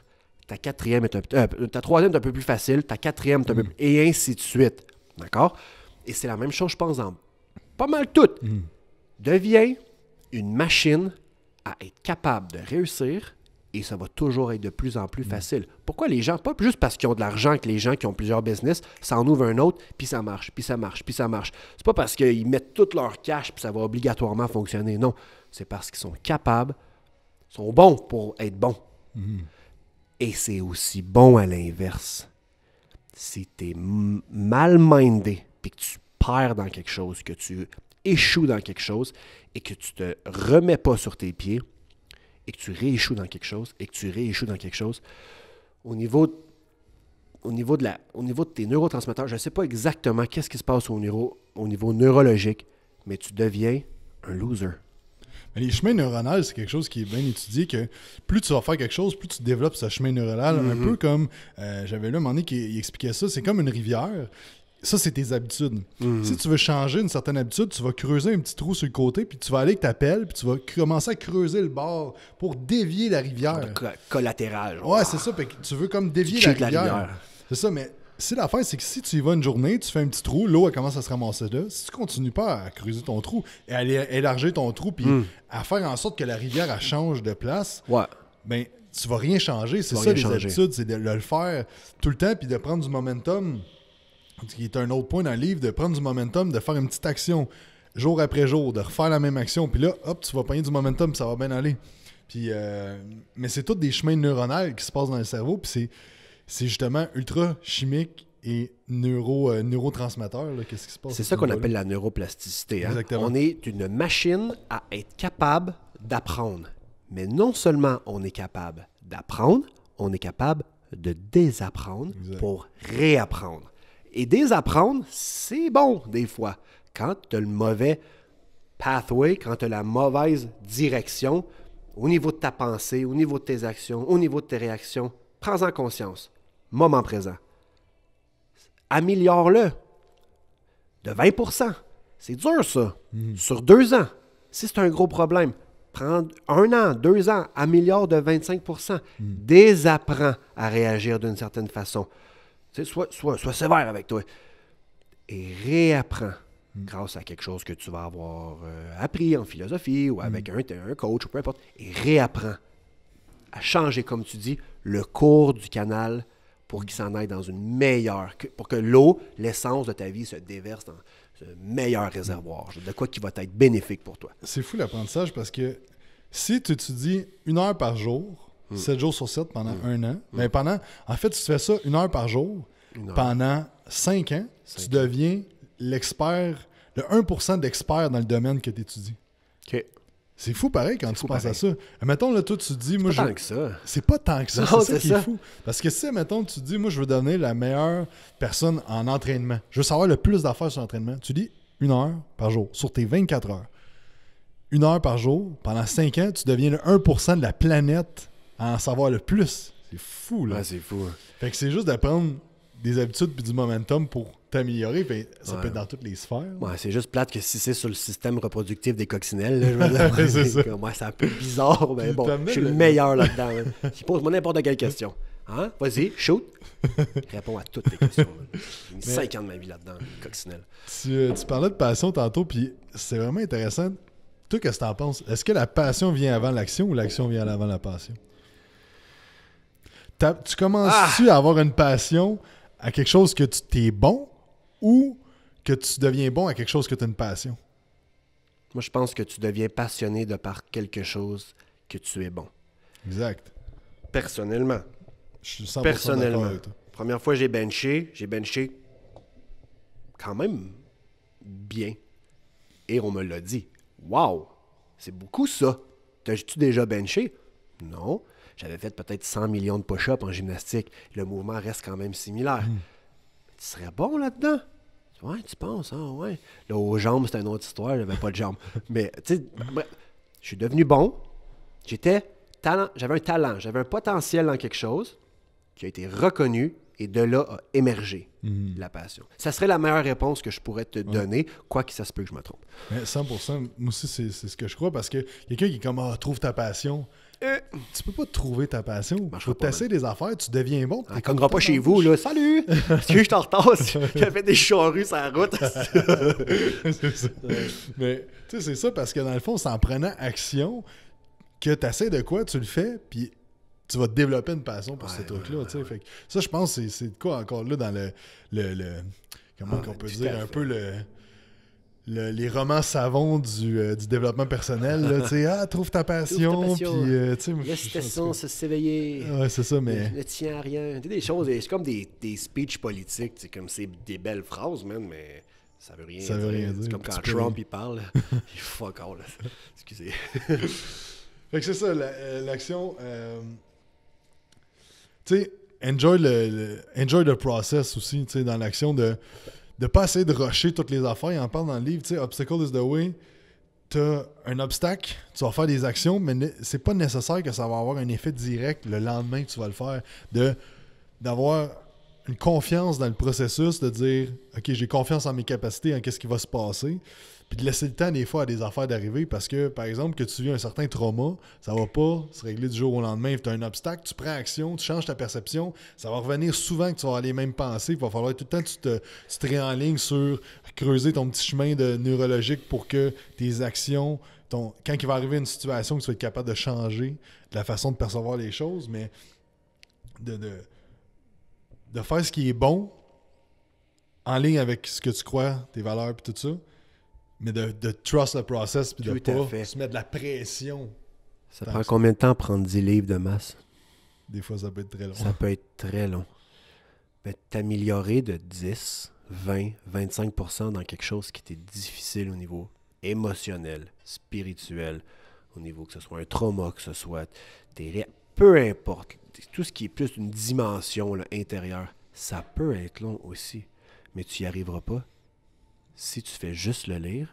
Ta quatrième est euh, ta troisième est un peu plus facile. Ta quatrième est un peu mhm. plus... Et ainsi de suite. D'accord? Et c'est la même chose, je pense, en pas mal toutes. Mhm. devient une machine à être capable de réussir et ça va toujours être de plus en plus mm. facile. Pourquoi les gens, pas juste parce qu'ils ont de l'argent que les gens qui ont plusieurs business s'en ouvre un autre, puis ça marche, puis ça marche, puis ça marche. C'est pas parce qu'ils mettent tout leur cash, puis ça va obligatoirement fonctionner. Non, c'est parce qu'ils sont capables, sont bons pour être bons. Mm. Et c'est aussi bon à l'inverse. Si tu es mal mindé, puis que tu perds dans quelque chose, que tu échoues dans quelque chose et que tu te remets pas sur tes pieds, et que tu rééchoues dans quelque chose et que tu rééchoues dans quelque chose, au niveau, au niveau, de, la, au niveau de tes neurotransmetteurs, je ne sais pas exactement qu'est-ce qui se passe au, au niveau neurologique, mais tu deviens un loser. les chemins neuronaux, c'est quelque chose qui est bien étudié, que plus tu vas faire quelque chose, plus tu développes ce chemin neuronal, un mm-hmm. peu comme, euh, j'avais lu un moment qui expliquait ça, c'est comme une rivière, ça, c'est tes habitudes. Mhm. Si tu veux changer une certaine habitude, tu vas creuser un petit trou sur le côté, puis tu vas aller avec ta pelle, puis tu vas commencer à creuser le bord pour dévier la rivière. collatéral. Ouais, c'est ça. tu veux comme dévier la rivière. C'est ça, mais si l'affaire, c'est que si tu y vas une journée, tu fais un petit trou, l'eau, elle commence à se ramasser là. Si tu continues pas à creuser ton trou, et à élargir ton trou, puis hmm. à faire en sorte que la rivière, change de place, ouais. ben, tu vas rien changer. C'est ça, les habitudes, c'est de le faire tout le temps, puis de prendre du momentum qui est un autre point dans le livre, de prendre du momentum, de faire une petite action jour après jour, de refaire la même action, puis là, hop, tu vas payer du momentum, ça va bien aller. Puis, euh, mais c'est tout des chemins neuronaux qui se passent dans le cerveau, puis c'est justement ultra chimique et neuro, euh, neurotransmetteur. quest C'est ça qu'on appelle la neuroplasticité. Hein. On est une machine à être capable d'apprendre. Mais non seulement on est capable d'apprendre, on est capable de désapprendre pour réapprendre. Et désapprendre, c'est bon des fois. Quand tu as le mauvais pathway, quand tu as la mauvaise direction, au niveau de ta pensée, au niveau de tes actions, au niveau de tes réactions, prends-en conscience. Moment présent. Améliore-le de 20 C'est dur, ça. Hmm. Sur deux ans. Si c'est un gros problème, prends un an, deux ans, améliore de 25 hmm. Désapprends à réagir d'une certaine façon sois, sévère avec toi. Et réapprends hmm. grâce à quelque chose que tu vas avoir euh, appris en philosophie ou hmm. avec un, coach ou peu importe. Et réapprends à changer, comme tu dis, le cours du canal pour qu'il s'en aille dans une meilleure... pour que l'eau, l'essence de ta vie se déverse dans ce meilleur hmm. réservoir, de quoi qui va être bénéfique pour toi. C'est fou l'apprentissage parce que si tu étudies une heure par jour, 7 hmm. jours sur 7 pendant hmm. un an. Hmm. Mais pendant, en fait, tu fais ça une heure par jour, pendant 5 ans, tu deviens l'expert, le 1% d'expert dans le domaine que tu étudies. OK. C'est fou pareil quand tu penses à ça. Mettons, là, toi, tu dis, moi, C'est pas tant que ça. C'est pas tant que ça. C'est ça qui est fou. Parce que si, mettons, tu dis, moi, je veux donner la meilleure personne en entraînement. Je veux savoir le plus d'affaires sur l'entraînement. Tu dis une heure par jour, sur tes 24 heures. Une heure par jour, pendant 5 ans, tu deviens le 1% de la planète à en savoir le plus. C'est fou, là. Ouais, c'est fou. Hein. Fait que c'est juste de prendre des habitudes puis du momentum pour t'améliorer. ça peut être dans toutes les sphères. Ouais, c'est juste plate que si c'est sur le système reproductif des coccinelles, là, je me c'est ça. Comme, c'est un peu bizarre, mais bon, je suis le meilleur là-dedans. Tu hein. Pose-moi n'importe quelle question. Hein? Vas-y, shoot. Réponds à toutes tes questions. J'ai mis 5 ans de ma vie là-dedans, coccinelle. Tu, euh, tu parlais de passion tantôt, puis c'est vraiment intéressant. Toi, qu'est-ce que t'en penses? Est-ce que la passion vient avant l'action ou l'action vient avant la passion? tu commences-tu ah! à avoir une passion à quelque chose que tu t'es bon ou que tu deviens bon à quelque chose que tu as une passion? Moi, je pense que tu deviens passionné de par quelque chose que tu es bon. Exact. Personnellement. Je sens Personnellement. Première fois, j'ai benché. J'ai benché quand même bien. Et on me l'a dit. waouh C'est beaucoup ça. T'as-tu déjà benché? Non j'avais fait peut-être 100 millions de push-ups en gymnastique. Le mouvement reste quand même similaire. Hmm. Tu serais bon là-dedans? Ouais, tu penses, hein? Ouais. Là, aux jambes, c'est une autre histoire, j'avais pas de jambes. Mais, tu sais, je suis devenu bon. J'étais talent, j'avais un talent, j'avais un potentiel dans quelque chose qui a été reconnu et de là a émergé hmm. la passion. Ça serait la meilleure réponse que je pourrais te donner, quoi que ça se peut que je me trompe. 100%, moi aussi, c'est ce que je crois parce que quelqu'un qui ah, trouve ta passion, euh. tu peux pas trouver ta passion. Faut tasser des affaires, tu deviens bon. Tu ne pas chez vous, là. Salut! Est-ce que je t'en retard? J'avais des charrues sur la route. c'est ça. Mais c'est ça parce que dans le fond, c'est en prenant action que tu essaies de quoi, tu le fais, puis tu vas développer une passion pour ce truc-là. ça, je pense, c'est de quoi encore là dans le. le, comment ah, on peut dire? Un peu le les romans savants du, euh, développement personnel. Là, sais ah, trouve ta passion. puis euh, Laisse tes sens s'éveiller. Ouais, c'est ça, mais. Ne, ne tiens à rien. des choses, c'est comme des, des speeches politiques. C'est comme c'est des belles phrases, man, mais ça veut rien dire. Veut rien dire. C'est comme quand Trump il parle. il fuck all. Excusez. fait que c'est ça, euh, l'action. Tu sais, enjoy, le, enjoy the process aussi, tu sais, dans l'action de de pas essayer de rusher toutes les affaires. Il en parle dans le livre, tu sais, Obstacle is the way. Tu as un obstacle, tu vas faire des actions, mais c'est pas nécessaire que ça va avoir un effet direct le lendemain que tu vas le faire. De, d'avoir une confiance dans le processus, de dire, OK, j'ai confiance en mes capacités, en qu'est-ce qui va se passer puis de laisser le temps des fois à des affaires d'arriver parce que, par exemple, que tu vis un certain trauma, ça va pas se régler du jour au lendemain. Tu as un obstacle, tu prends action, tu changes ta perception, ça va revenir souvent que tu vas avoir les mêmes pensées, il va falloir tout le temps que tu te, tu en ligne sur creuser ton petit chemin de neurologique pour que tes actions, ton, quand il va arriver une situation, que tu sois capable de changer la façon de percevoir les choses, mais de, de, de faire ce qui est bon en ligne avec ce que tu crois, tes valeurs, et tout ça mais de, de trust le process puis de pas se mettre de la pression. Ça prend combien de temps prendre 10 livres de masse? Des fois, ça peut être très long. Ça peut être très long. Mais t'améliorer de 10, 20, 25 dans quelque chose qui était difficile au niveau émotionnel, spirituel, au niveau que ce soit un trauma, que ce soit des peu importe, tout ce qui est plus une dimension intérieure, ça peut être long aussi, mais tu n'y arriveras pas si tu fais juste le lire,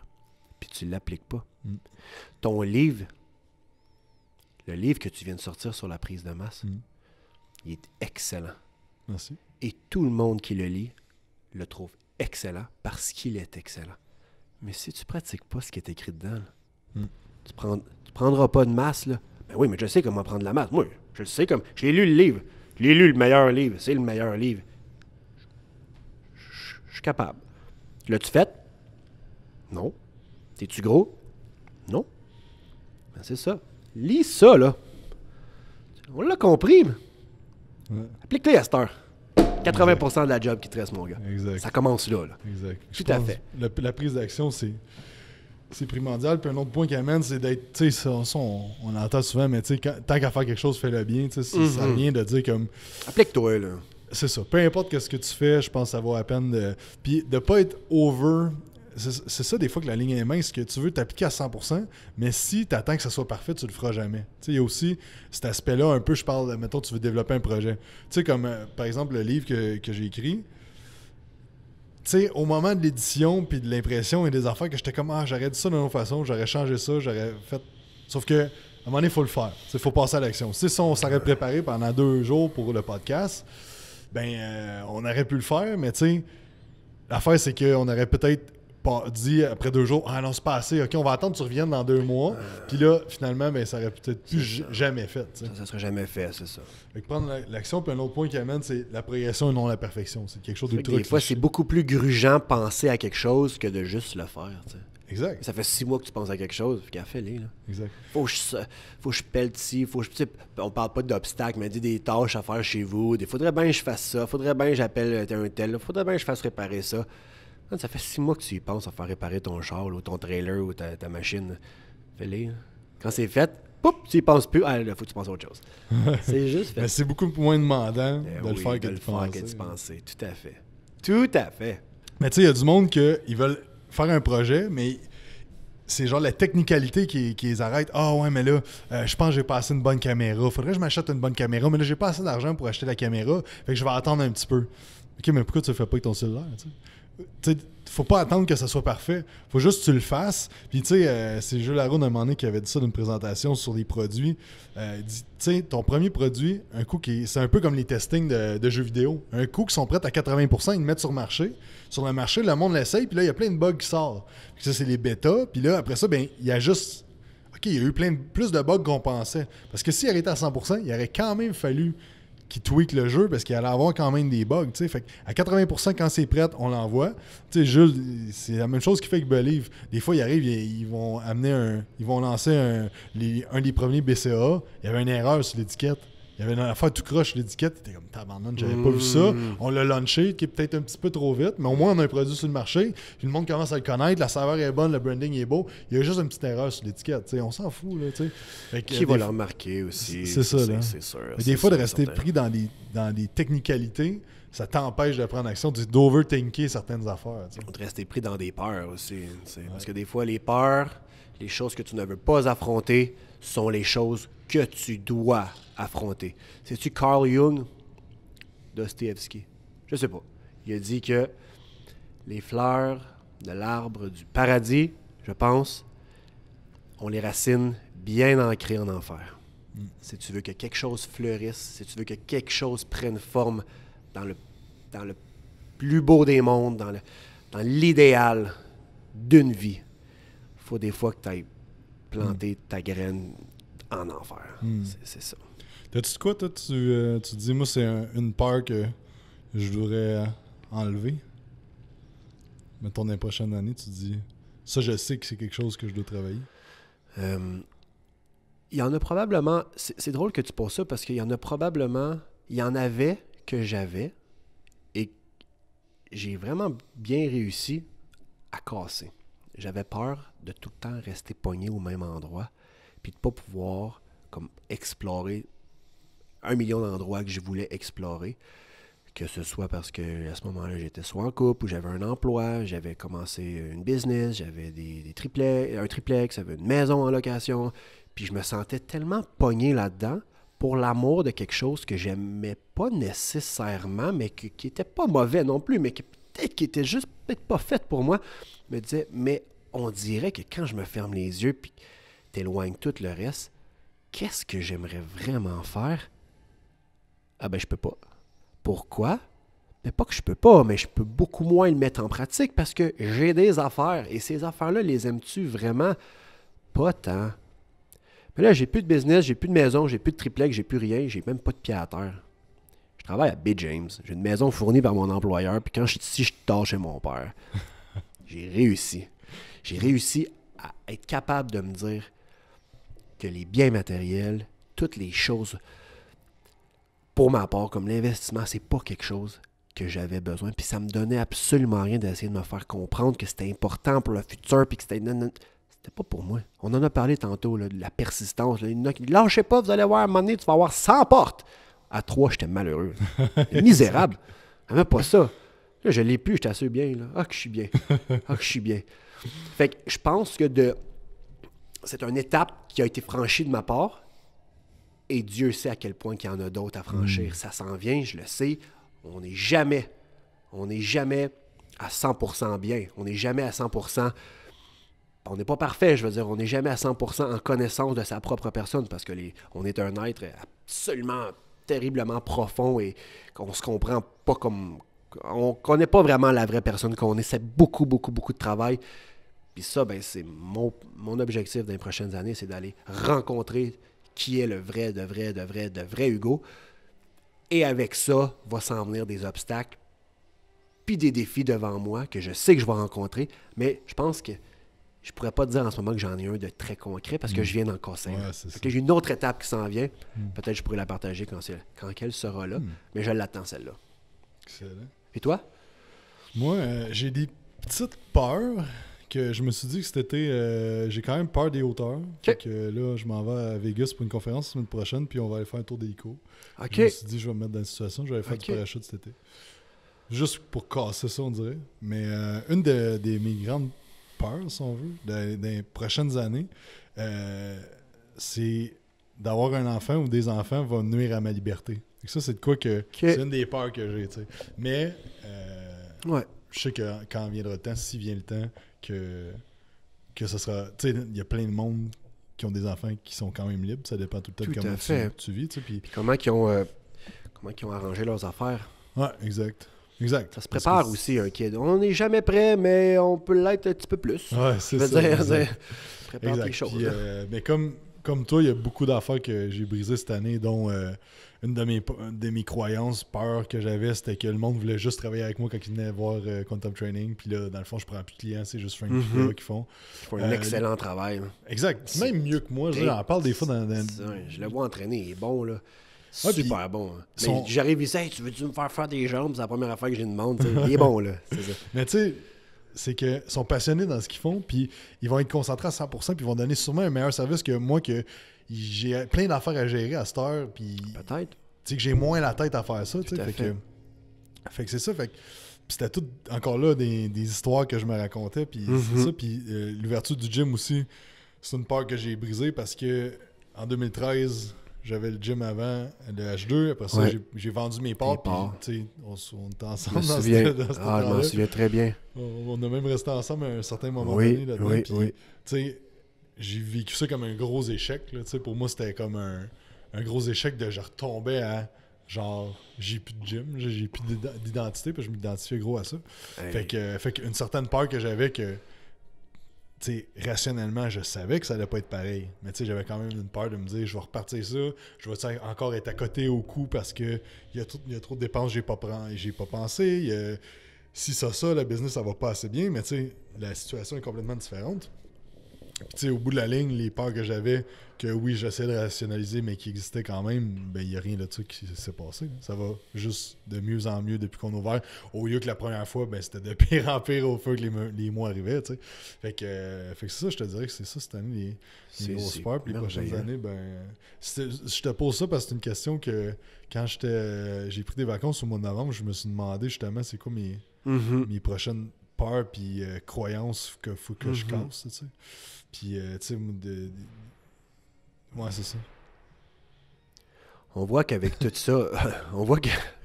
puis tu l'appliques pas. Mm. Ton livre, le livre que tu viens de sortir sur la prise de masse, mm. il est excellent. Merci. Et tout le monde qui le lit le trouve excellent parce qu'il est excellent. Mais si tu pratiques pas ce qui est écrit dedans, mm. tu, ne prendras pas de masse. Là. Ben oui, mais je sais comment prendre la masse. Moi, je sais comme. J'ai lu le livre. J'ai lu le meilleur livre. C'est le meilleur livre. Je suis capable. L'as-tu fait? Non. T'es-tu gros? Non. Ben, c'est ça. Lis ça, là. On l'a compris. Mais... applique toi à cette heure. 80% de la job qui te reste, mon gars. Exact. Ça commence là. là. Exact. Tout à fait. La, prise d'action, c'est c'est primordial. Puis un autre point qui amène, c'est d'être, tu sais, on, on, entend souvent, mais tu sais, tant qu'à faire quelque chose, fais-le bien. Tu sais, ça mhm. vient de dire comme. Applique-toi, là. C'est ça. Peu importe ce que tu fais, je pense que ça vaut la peine de. Puis de pas être over. C'est ça, des fois, que la ligne est mince, que tu veux t'appliquer à 100%, mais si tu attends que ça soit parfait, tu le feras jamais. Il y a aussi cet aspect-là, un peu, je parle, mettons, tu veux développer un projet. Tu sais, comme euh, par exemple le livre que, j'ai écrit, Tu sais, au moment de l'édition puis de l'impression, et des affaires que j'étais comme, ah, j'aurais dit ça d'une autre façon, j'aurais changé ça, j'aurais fait. Sauf que, à un moment donné, il faut le faire. Il faut passer à l'action. Si on s'aurait préparé pendant deux jours pour le podcast, ben, euh, on aurait pu le faire, mais tu l'affaire, c'est qu'on aurait peut-être pas dit après deux jours, ah non, c'est pas assez, ok, on va attendre que tu reviennes dans deux mois. Euh. Puis là, finalement, ben, ça aurait peut-être plus jamais fait. Ça, ça, serait jamais fait, c'est ça. Fait prendre l'action, puis un autre point qui amène, c'est la progression et non la perfection. C'est quelque chose de truc. Des fois, c'est beaucoup plus grugeant penser à quelque chose que de juste le faire. Exact. Ça fait six mois que tu penses à quelque chose, puis fait Exact. Faut que je, faut que je faut que je, on parle pas d'obstacles, mais dis des tâches à faire chez vous. Des, faudrait bien que je fasse ça, faudrait bien que j'appelle euh, un tel, faudrait bien que je fasse réparer ça. ça fait six mois que tu y penses à faire réparer ton char, ou ton trailer, ou ta, machine. fais Quand c'est fait, pouf, tu y penses plus, ah, faut que tu penses à autre chose. c'est juste Mais c'est beaucoup moins demandant eh de le faire que de, Tout à fait. Tout à fait. Mais tu sais, il y a du monde qui veulent faire un projet, mais c'est genre la technicalité qui, qui les arrête. Ah ouais, mais là, euh, je pense que j'ai pas assez une bonne caméra. Faudrait que je m'achète une bonne caméra, mais là, j'ai pas assez d'argent pour acheter la caméra. Fait que je vais attendre un petit peu. Ok, mais pourquoi tu le fais pas avec ton cellulaire? Tu sais? faut pas attendre que ça soit parfait. Faut juste que tu le fasses. Puis, tu sais, euh, c'est Jules Laroune un moment donné qui avait dit ça d'une présentation sur les produits. Euh, il dit, tu sais, ton premier produit, un coup qui. C'est un peu comme les testings de, jeux vidéo. Un coup qui sont prêts à 80%, ils le mettent sur le marché. Sur le marché, le monde l'essaye, puis là, il y a plein de bugs qui sortent. ça, c'est les bêtas. Puis là, après ça, ben, il y a juste OK, il y a eu plein de, plus de bugs qu'on pensait. Parce que s'il était à 100%, il aurait quand même fallu qui tweak le jeu parce qu'il allait avoir quand même des bugs. Fait à 80% quand c'est prêt, on l'envoie. Jules, c'est la même chose qu'il fait avec Believe. Des fois, ils arrivent, ils, vont amener un. Ils vont lancer un des premiers BCA. Il y avait une erreur sur l'étiquette. Il y avait une affaire tout croche l'étiquette, était comme tabarnak, j'avais pas vu mm. ça. On l'a launché, qui est peut-être un petit peu trop vite, mais au moins on a un produit sur le marché. Puis le monde commence à le connaître, la saveur est bonne, le branding est beau. Il y a juste une petite erreur sur l'étiquette, on s'en fout là, Qui va le remarquer aussi C'est ça, C'est sûr. des fois de rester pris dans des dans des technicalités, ça t'empêche de prendre action, d'overthinker certaines affaires. De rester pris dans des peurs aussi, parce que des fois les peurs, les choses que tu ne veux pas affronter sont les choses que tu dois affronter. C'est-tu Carl Jung, d'Osteevski? Je sais pas. Il a dit que les fleurs de l'arbre du paradis, je pense, ont les racines bien ancrées en enfer. Mm. Si tu veux que quelque chose fleurisse, si tu veux que quelque chose prenne forme dans le, dans le plus beau des mondes, dans l'idéal d'une vie, faut des fois que tu ailles planter ta graine en enfer. Hmm. C'est ça. T'as-tu de quoi, toi, tu, euh, tu dis, moi, c'est une peur que je voudrais euh, enlever? Mais ton prochaine année, tu dis, ça, je sais que c'est quelque chose que je dois travailler. Hum, il y en a probablement. C'est drôle que tu penses ça parce qu'il y en a probablement. Il y en avait que j'avais et j'ai vraiment bien réussi à casser j'avais peur de tout le temps rester pogné au même endroit, puis de pas pouvoir comme explorer un million d'endroits que je voulais explorer, que ce soit parce que à ce moment-là j'étais soit en couple ou j'avais un emploi, j'avais commencé une business, j'avais des, un triplex, j'avais une maison en location, puis je me sentais tellement pogné là-dedans pour l'amour de quelque chose que j'aimais pas nécessairement, mais qui était pas mauvais non plus, mais qui peut-être qui était juste peut-être pas faite pour moi, me disait, mais on dirait que quand je me ferme les yeux puis t'éloignes tout le reste, qu'est-ce que j'aimerais vraiment faire? Ah ben je peux pas. Pourquoi? Mais ben, pas que je peux pas, mais je peux beaucoup moins le mettre en pratique parce que j'ai des affaires et ces affaires-là, les aimes-tu vraiment? Pas tant. Mais là, j'ai plus de business, j'ai plus de maison, j'ai plus de triplex, j'ai plus rien, j'ai même pas de pied à terre. Je travaille à B. James. J'ai une maison fournie par mon employeur. Puis quand je suis ici, je tâche chez mon père. J'ai réussi. J'ai réussi à être capable de me dire que les biens matériels, toutes les choses, pour ma part, comme l'investissement, c'est pas quelque chose que j'avais besoin. Puis ça me donnait absolument rien d'essayer de me faire comprendre que c'était important pour le futur, puis que c'était. C'était pas pour moi. On en a parlé tantôt, de la persistance. Il y qui lâchez pas, vous allez voir, à un moment donné, tu vas avoir 100 portes. À trois, j'étais malheureux. Misérable. Ah, Même pas ça. Là, je l'ai plus, j'étais assez bien. Là. Ah, que je suis bien. Ah, que je suis bien. Fait que je pense que de... c'est une étape qui a été franchie de ma part. Et Dieu sait à quel point il y en a d'autres à franchir. Hmm. Ça s'en vient, je le sais. On n'est jamais, on n'est jamais à 100% bien. On n'est jamais à 100%. On n'est pas parfait, je veux dire. On n'est jamais à 100% en connaissance de sa propre personne parce que les... on est un être absolument terriblement profond et qu'on se comprend pas comme. On connaît pas vraiment la vraie personne qu'on est. C'est beaucoup, beaucoup, beaucoup de travail. Puis ça, ben, c'est mon, mon objectif dans les prochaines années, c'est d'aller rencontrer qui est le vrai, de vrai, de vrai, de vrai Hugo. Et avec ça, va s'en venir des obstacles, puis des défis devant moi que je sais que je vais rencontrer. Mais je pense que je pourrais pas dire en ce moment que j'en ai un de très concret parce que mm. je viens d'en casser que J'ai une autre étape qui s'en vient. Mm. Peut-être que je pourrais la partager quand, quand elle sera là, mm. mais je l'attends celle-là. Excellent. Et toi? Moi, euh, j'ai des petites peurs que je me suis dit que c'était euh, j'ai quand même peur des hauteurs. Euh, là, je m'en vais à Vegas pour une conférence la semaine prochaine, puis on va aller faire un tour des Je me suis dit, je vais me mettre dans une situation, je vais aller faire du parachute cet été. Juste pour casser ça, on dirait. Mais une des, mes grandes peur, si on veut, dans, les prochaines années, euh, c'est d'avoir un enfant ou des enfants va nuire à ma liberté. ça, c'est quoi que. une des peurs que j'ai, Mais. Euh, je sais que quand viendra le temps, si vient le temps, que. Que ce sera. il y a plein de monde qui ont des enfants qui sont quand même libres. Ça dépend tout le temps de comment tu, vis, Puis... comment ils ont. Euh, ont arrangé leurs affaires. Ouais, exact. Ça se prépare aussi, un On n'est jamais prêt, mais on peut l'être un petit peu plus. Ouais, c'est ça. choses. Euh, mais comme, comme toi, il y a beaucoup d'affaires que j'ai brisées cette année, dont euh, une de mes, de mes croyances, peur que j'avais, c'était que le monde voulait juste travailler avec moi quand il venait voir euh, Quantum Training. Puis là, dans le fond, je prends plus de clients, c'est juste Frank mm-hmm. qui font. Ils font un excellent travail. Exact. Même mieux que moi. J'en parle des fois dans. dans... Je le vois entraîner, il est bon, là. Ouais, super bon. Hein. J'arrive ici, hey, tu veux-tu me faire faire des jambes? C'est la première affaire que j'ai demande. il est bon, là. Mais tu sais, c'est qu'ils sont passionnés dans ce qu'ils font, puis ils vont être concentrés à 100%, puis ils vont donner sûrement un meilleur service que moi, que j'ai plein d'affaires à gérer à cette heure, puis. Peut-être. Tu sais, que j'ai moins la tête à faire ça, tu sais. Fait, fait. Que... c'est ça, fait que c'était tout encore là des, histoires que je me racontais puis mm-hmm. ça puis euh, l'ouverture du gym aussi c'est une peur que j'ai brisée parce que en 2013 j'avais le gym avant, le H2. Après ça, j'ai vendu mes parts. Puis, on, on était ensemble dans, souviens, cette, dans, ah, très bien. On, a même resté ensemble à un certain moment oui, donné. oui, J'ai vécu ça comme un gros échec. Là, pour moi, c'était comme un, un, gros échec de je retombais à genre, j'ai plus de gym, j'ai plus d'identité. Puis je m'identifiais gros à ça. Fait que, fait qu'une certaine peur que j'avais que rationnellement, je savais que ça allait pas être pareil. Mais j'avais quand même une peur de me dire, je vais repartir ça, je vais encore être à côté au coup parce que il y, a trop de dépenses j'ai pas, j'ai pas pensé. si ça, ça, le business, ça va pas assez bien. Mais la situation est complètement différente sais, au bout de la ligne, les peurs que j'avais, que oui, j'essaie de rationaliser, mais qui existaient quand même, ben, il n'y a rien de ça qui s'est passé. Ça va juste de mieux en mieux depuis qu'on a ouvert. Au lieu que la première fois, ben, c'était de pire en pire au feu que les, mois arrivaient, tu euh, Fait que, c'est ça, je te dirais que c'est ça cette année, les, grosses peurs. les prochaines années, ben. Je te pose ça parce que c'est une question que quand j'étais euh, j'ai pris des vacances au mois de je me suis demandé justement c'est quoi mes, mm-hmm. mes prochaines peur puis euh, croyance que faut que je mhm. casse, tu sais. Puis, euh, tu sais, de, c'est ça. On voit qu'avec tout ça, on voit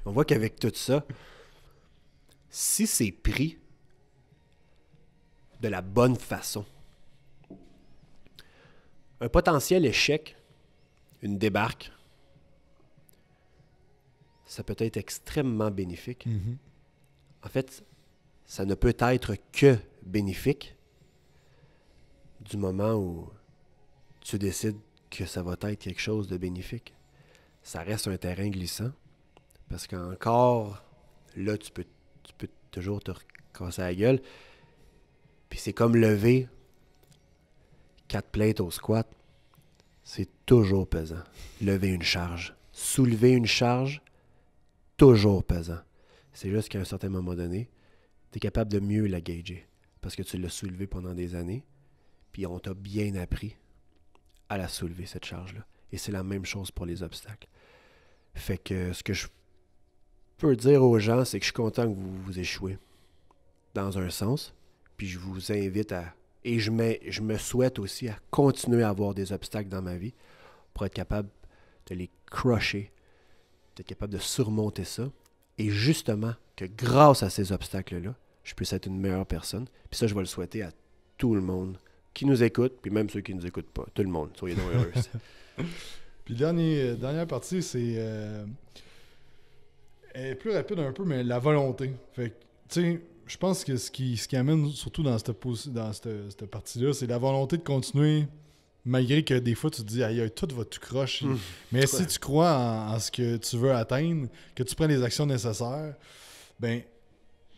voit qu'avec tout ça, si c'est pris de la bonne façon, un potentiel échec, une débarque, ça peut être extrêmement bénéfique. Mhm. En fait, ça ne peut être que bénéfique du moment où tu décides que ça va être quelque chose de bénéfique. Ça reste un terrain glissant parce qu'encore là, tu peux, toujours te casser la gueule. Puis c'est comme lever quatre plaintes au squat. C'est toujours pesant. Lever une charge. Soulever une charge, toujours pesant. C'est juste qu'à un certain moment donné, tu es capable de mieux la gager parce que tu l'as soulevée pendant des années, puis on t'a bien appris à la soulever, cette charge-là. Et c'est la même chose pour les obstacles. Fait que ce que je peux dire aux gens, c'est que je suis content que vous vous échouez dans un sens, puis je vous invite à... Et je me, je me souhaite aussi à continuer à avoir des obstacles dans ma vie pour être capable de les crusher, d'être capable de surmonter ça, et justement, que grâce à ces obstacles-là, je puisse être une meilleure personne. Puis ça, je vais le souhaiter à tout le monde qui nous écoute, puis même ceux qui ne nous écoutent pas. Tout le monde, soyez donc heureux. puis la euh, dernière partie, c'est... Euh, plus rapide un peu, mais la volonté. Fait tu sais, je pense que ce qui, ce qui amène surtout dans cette, dans cette, cette partie-là, c'est la volonté de continuer Malgré que des fois, tu te dis, aïe, tout va tout hmm. croche. Mais si tu crois en, ce que tu veux atteindre, que tu prends les actions nécessaires, ben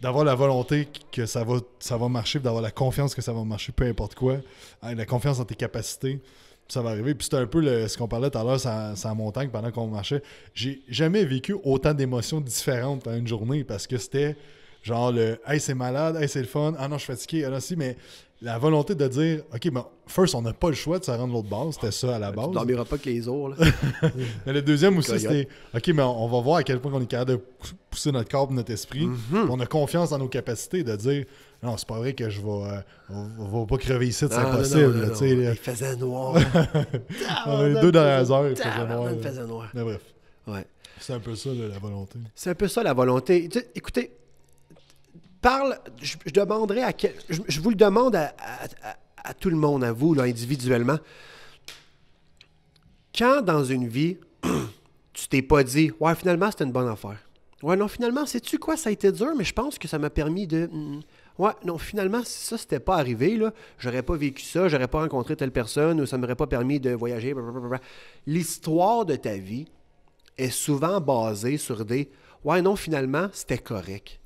d'avoir la volonté que ça va, ça va marcher, d'avoir la confiance que ça va marcher, peu importe quoi, hein, la confiance en tes capacités, ça va arriver. Puis c'était un peu ce qu'on parlait tout à l'heure, ça, ça montagne pendant qu'on marchait. J'ai jamais vécu autant d'émotions différentes dans une journée parce que c'était genre le Hey, c'est malade, hey, c'est le fun, ah non, je suis fatigué, ah non, mais la volonté de dire OK, bon, first, on n'a pas le choix de se rendre l'autre base, c'était ça à la base. Tu dormiras pas que les ours. mais le deuxième aussi, c'était OK, mais on va voir à quel point on est capable de pousser notre corps notre esprit. Mm-hmm. On a confiance dans nos capacités de dire non, c'est pas vrai que je vais. Euh, va pas crever ici, c'est ah, impossible. Non, non, il faisait noir. on les deux la heures, il faisait noir. Il faisait noir. Mais bref. Ouais. C'est un peu ça, la volonté. C'est un peu ça, la volonté. écoutez, parle, je, à quel, je, vous le demande à, tout le monde, à vous, individuellement. Quand dans une vie, tu t'es pas dit, ouais, finalement, c'était une bonne affaire. Ouais, non, finalement, sais-tu quoi, ça a été dur, mais je pense que ça m'a permis de. Hmm, ouais, non, finalement, si ça n'était pas arrivé, là, j'aurais pas vécu ça, j'aurais pas rencontré telle personne, ou ça m'aurait pas permis de voyager, L'histoire de ta vie est souvent basée sur des Ouais, non, finalement, c'était correct.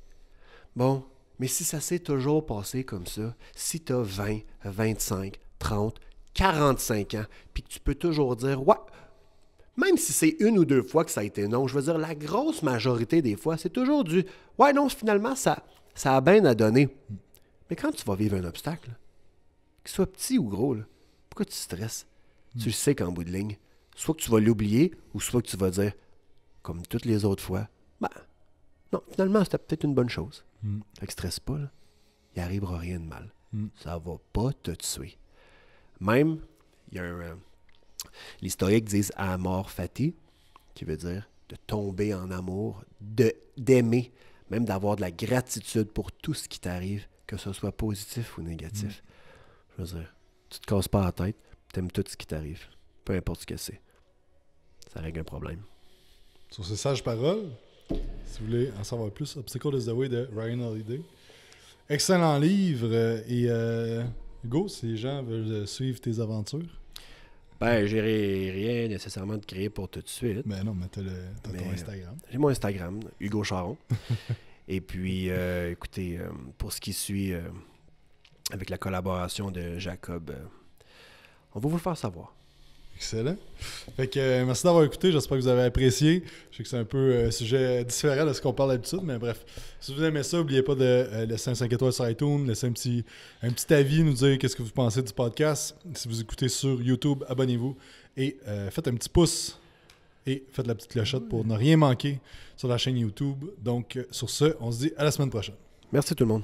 Bon, mais si ça s'est toujours passé comme ça, si tu as 20, 25, 30, 45 ans, puis que tu peux toujours dire, ouais, même si c'est une ou deux fois que ça a été non, je veux dire, la grosse majorité des fois, c'est toujours du Ouais, non, finalement, ça, ça a bien à donner. Mais quand tu vas vivre un obstacle, qu'il soit petit ou gros, pourquoi tu stresses hmm. Tu sais qu'en bout de ligne, soit que tu vas l'oublier ou soit que tu vas dire Comme toutes les autres fois, non, finalement, c'était peut-être une bonne chose. Hmm. Fait que stresse pas, là. Il arrivera rien de mal. Hmm. Ça va pas te tuer. Même, il y a un. Euh, l'historique disent amor fati, qui veut dire de tomber en amour, de d'aimer, même d'avoir de la gratitude pour tout ce qui t'arrive, que ce soit positif ou négatif. Hmm. Je veux dire, tu te casses pas la tête, t'aimes tout ce qui t'arrive, peu importe ce que c'est. Ça règle un problème. Sur ces sages paroles, si vous voulez en savoir plus, Obstacle is the Way de Ryan Holiday. Excellent livre. Euh, et Hugo, euh, si les gens veulent euh, suivre tes aventures. Ben, j'ai rien nécessairement de créer pour tout de suite. Mais ben non, mais t'as, ton Instagram. J'ai mon Instagram, Hugo Charon. Et puis, écoutez, pour ce qui suit, avec la collaboration de Jacob, on va vous le faire savoir. Excellent. Fait que, euh, merci d'avoir écouté. J'espère que vous avez apprécié. Je sais que c'est un peu un euh, sujet différent de ce qu'on parle d'habitude, mais bref. Si vous aimez ça, n'oubliez pas de euh, laisser un 5 étoiles sur iTunes, laisser un petit, un petit avis, nous dire qu'est-ce que vous pensez du podcast. Si vous écoutez sur YouTube, abonnez-vous et faites un petit pouce et faites la petite clochette pour ne rien manquer sur la chaîne YouTube. Donc, sur ce, on se dit à la semaine prochaine. Merci tout le monde.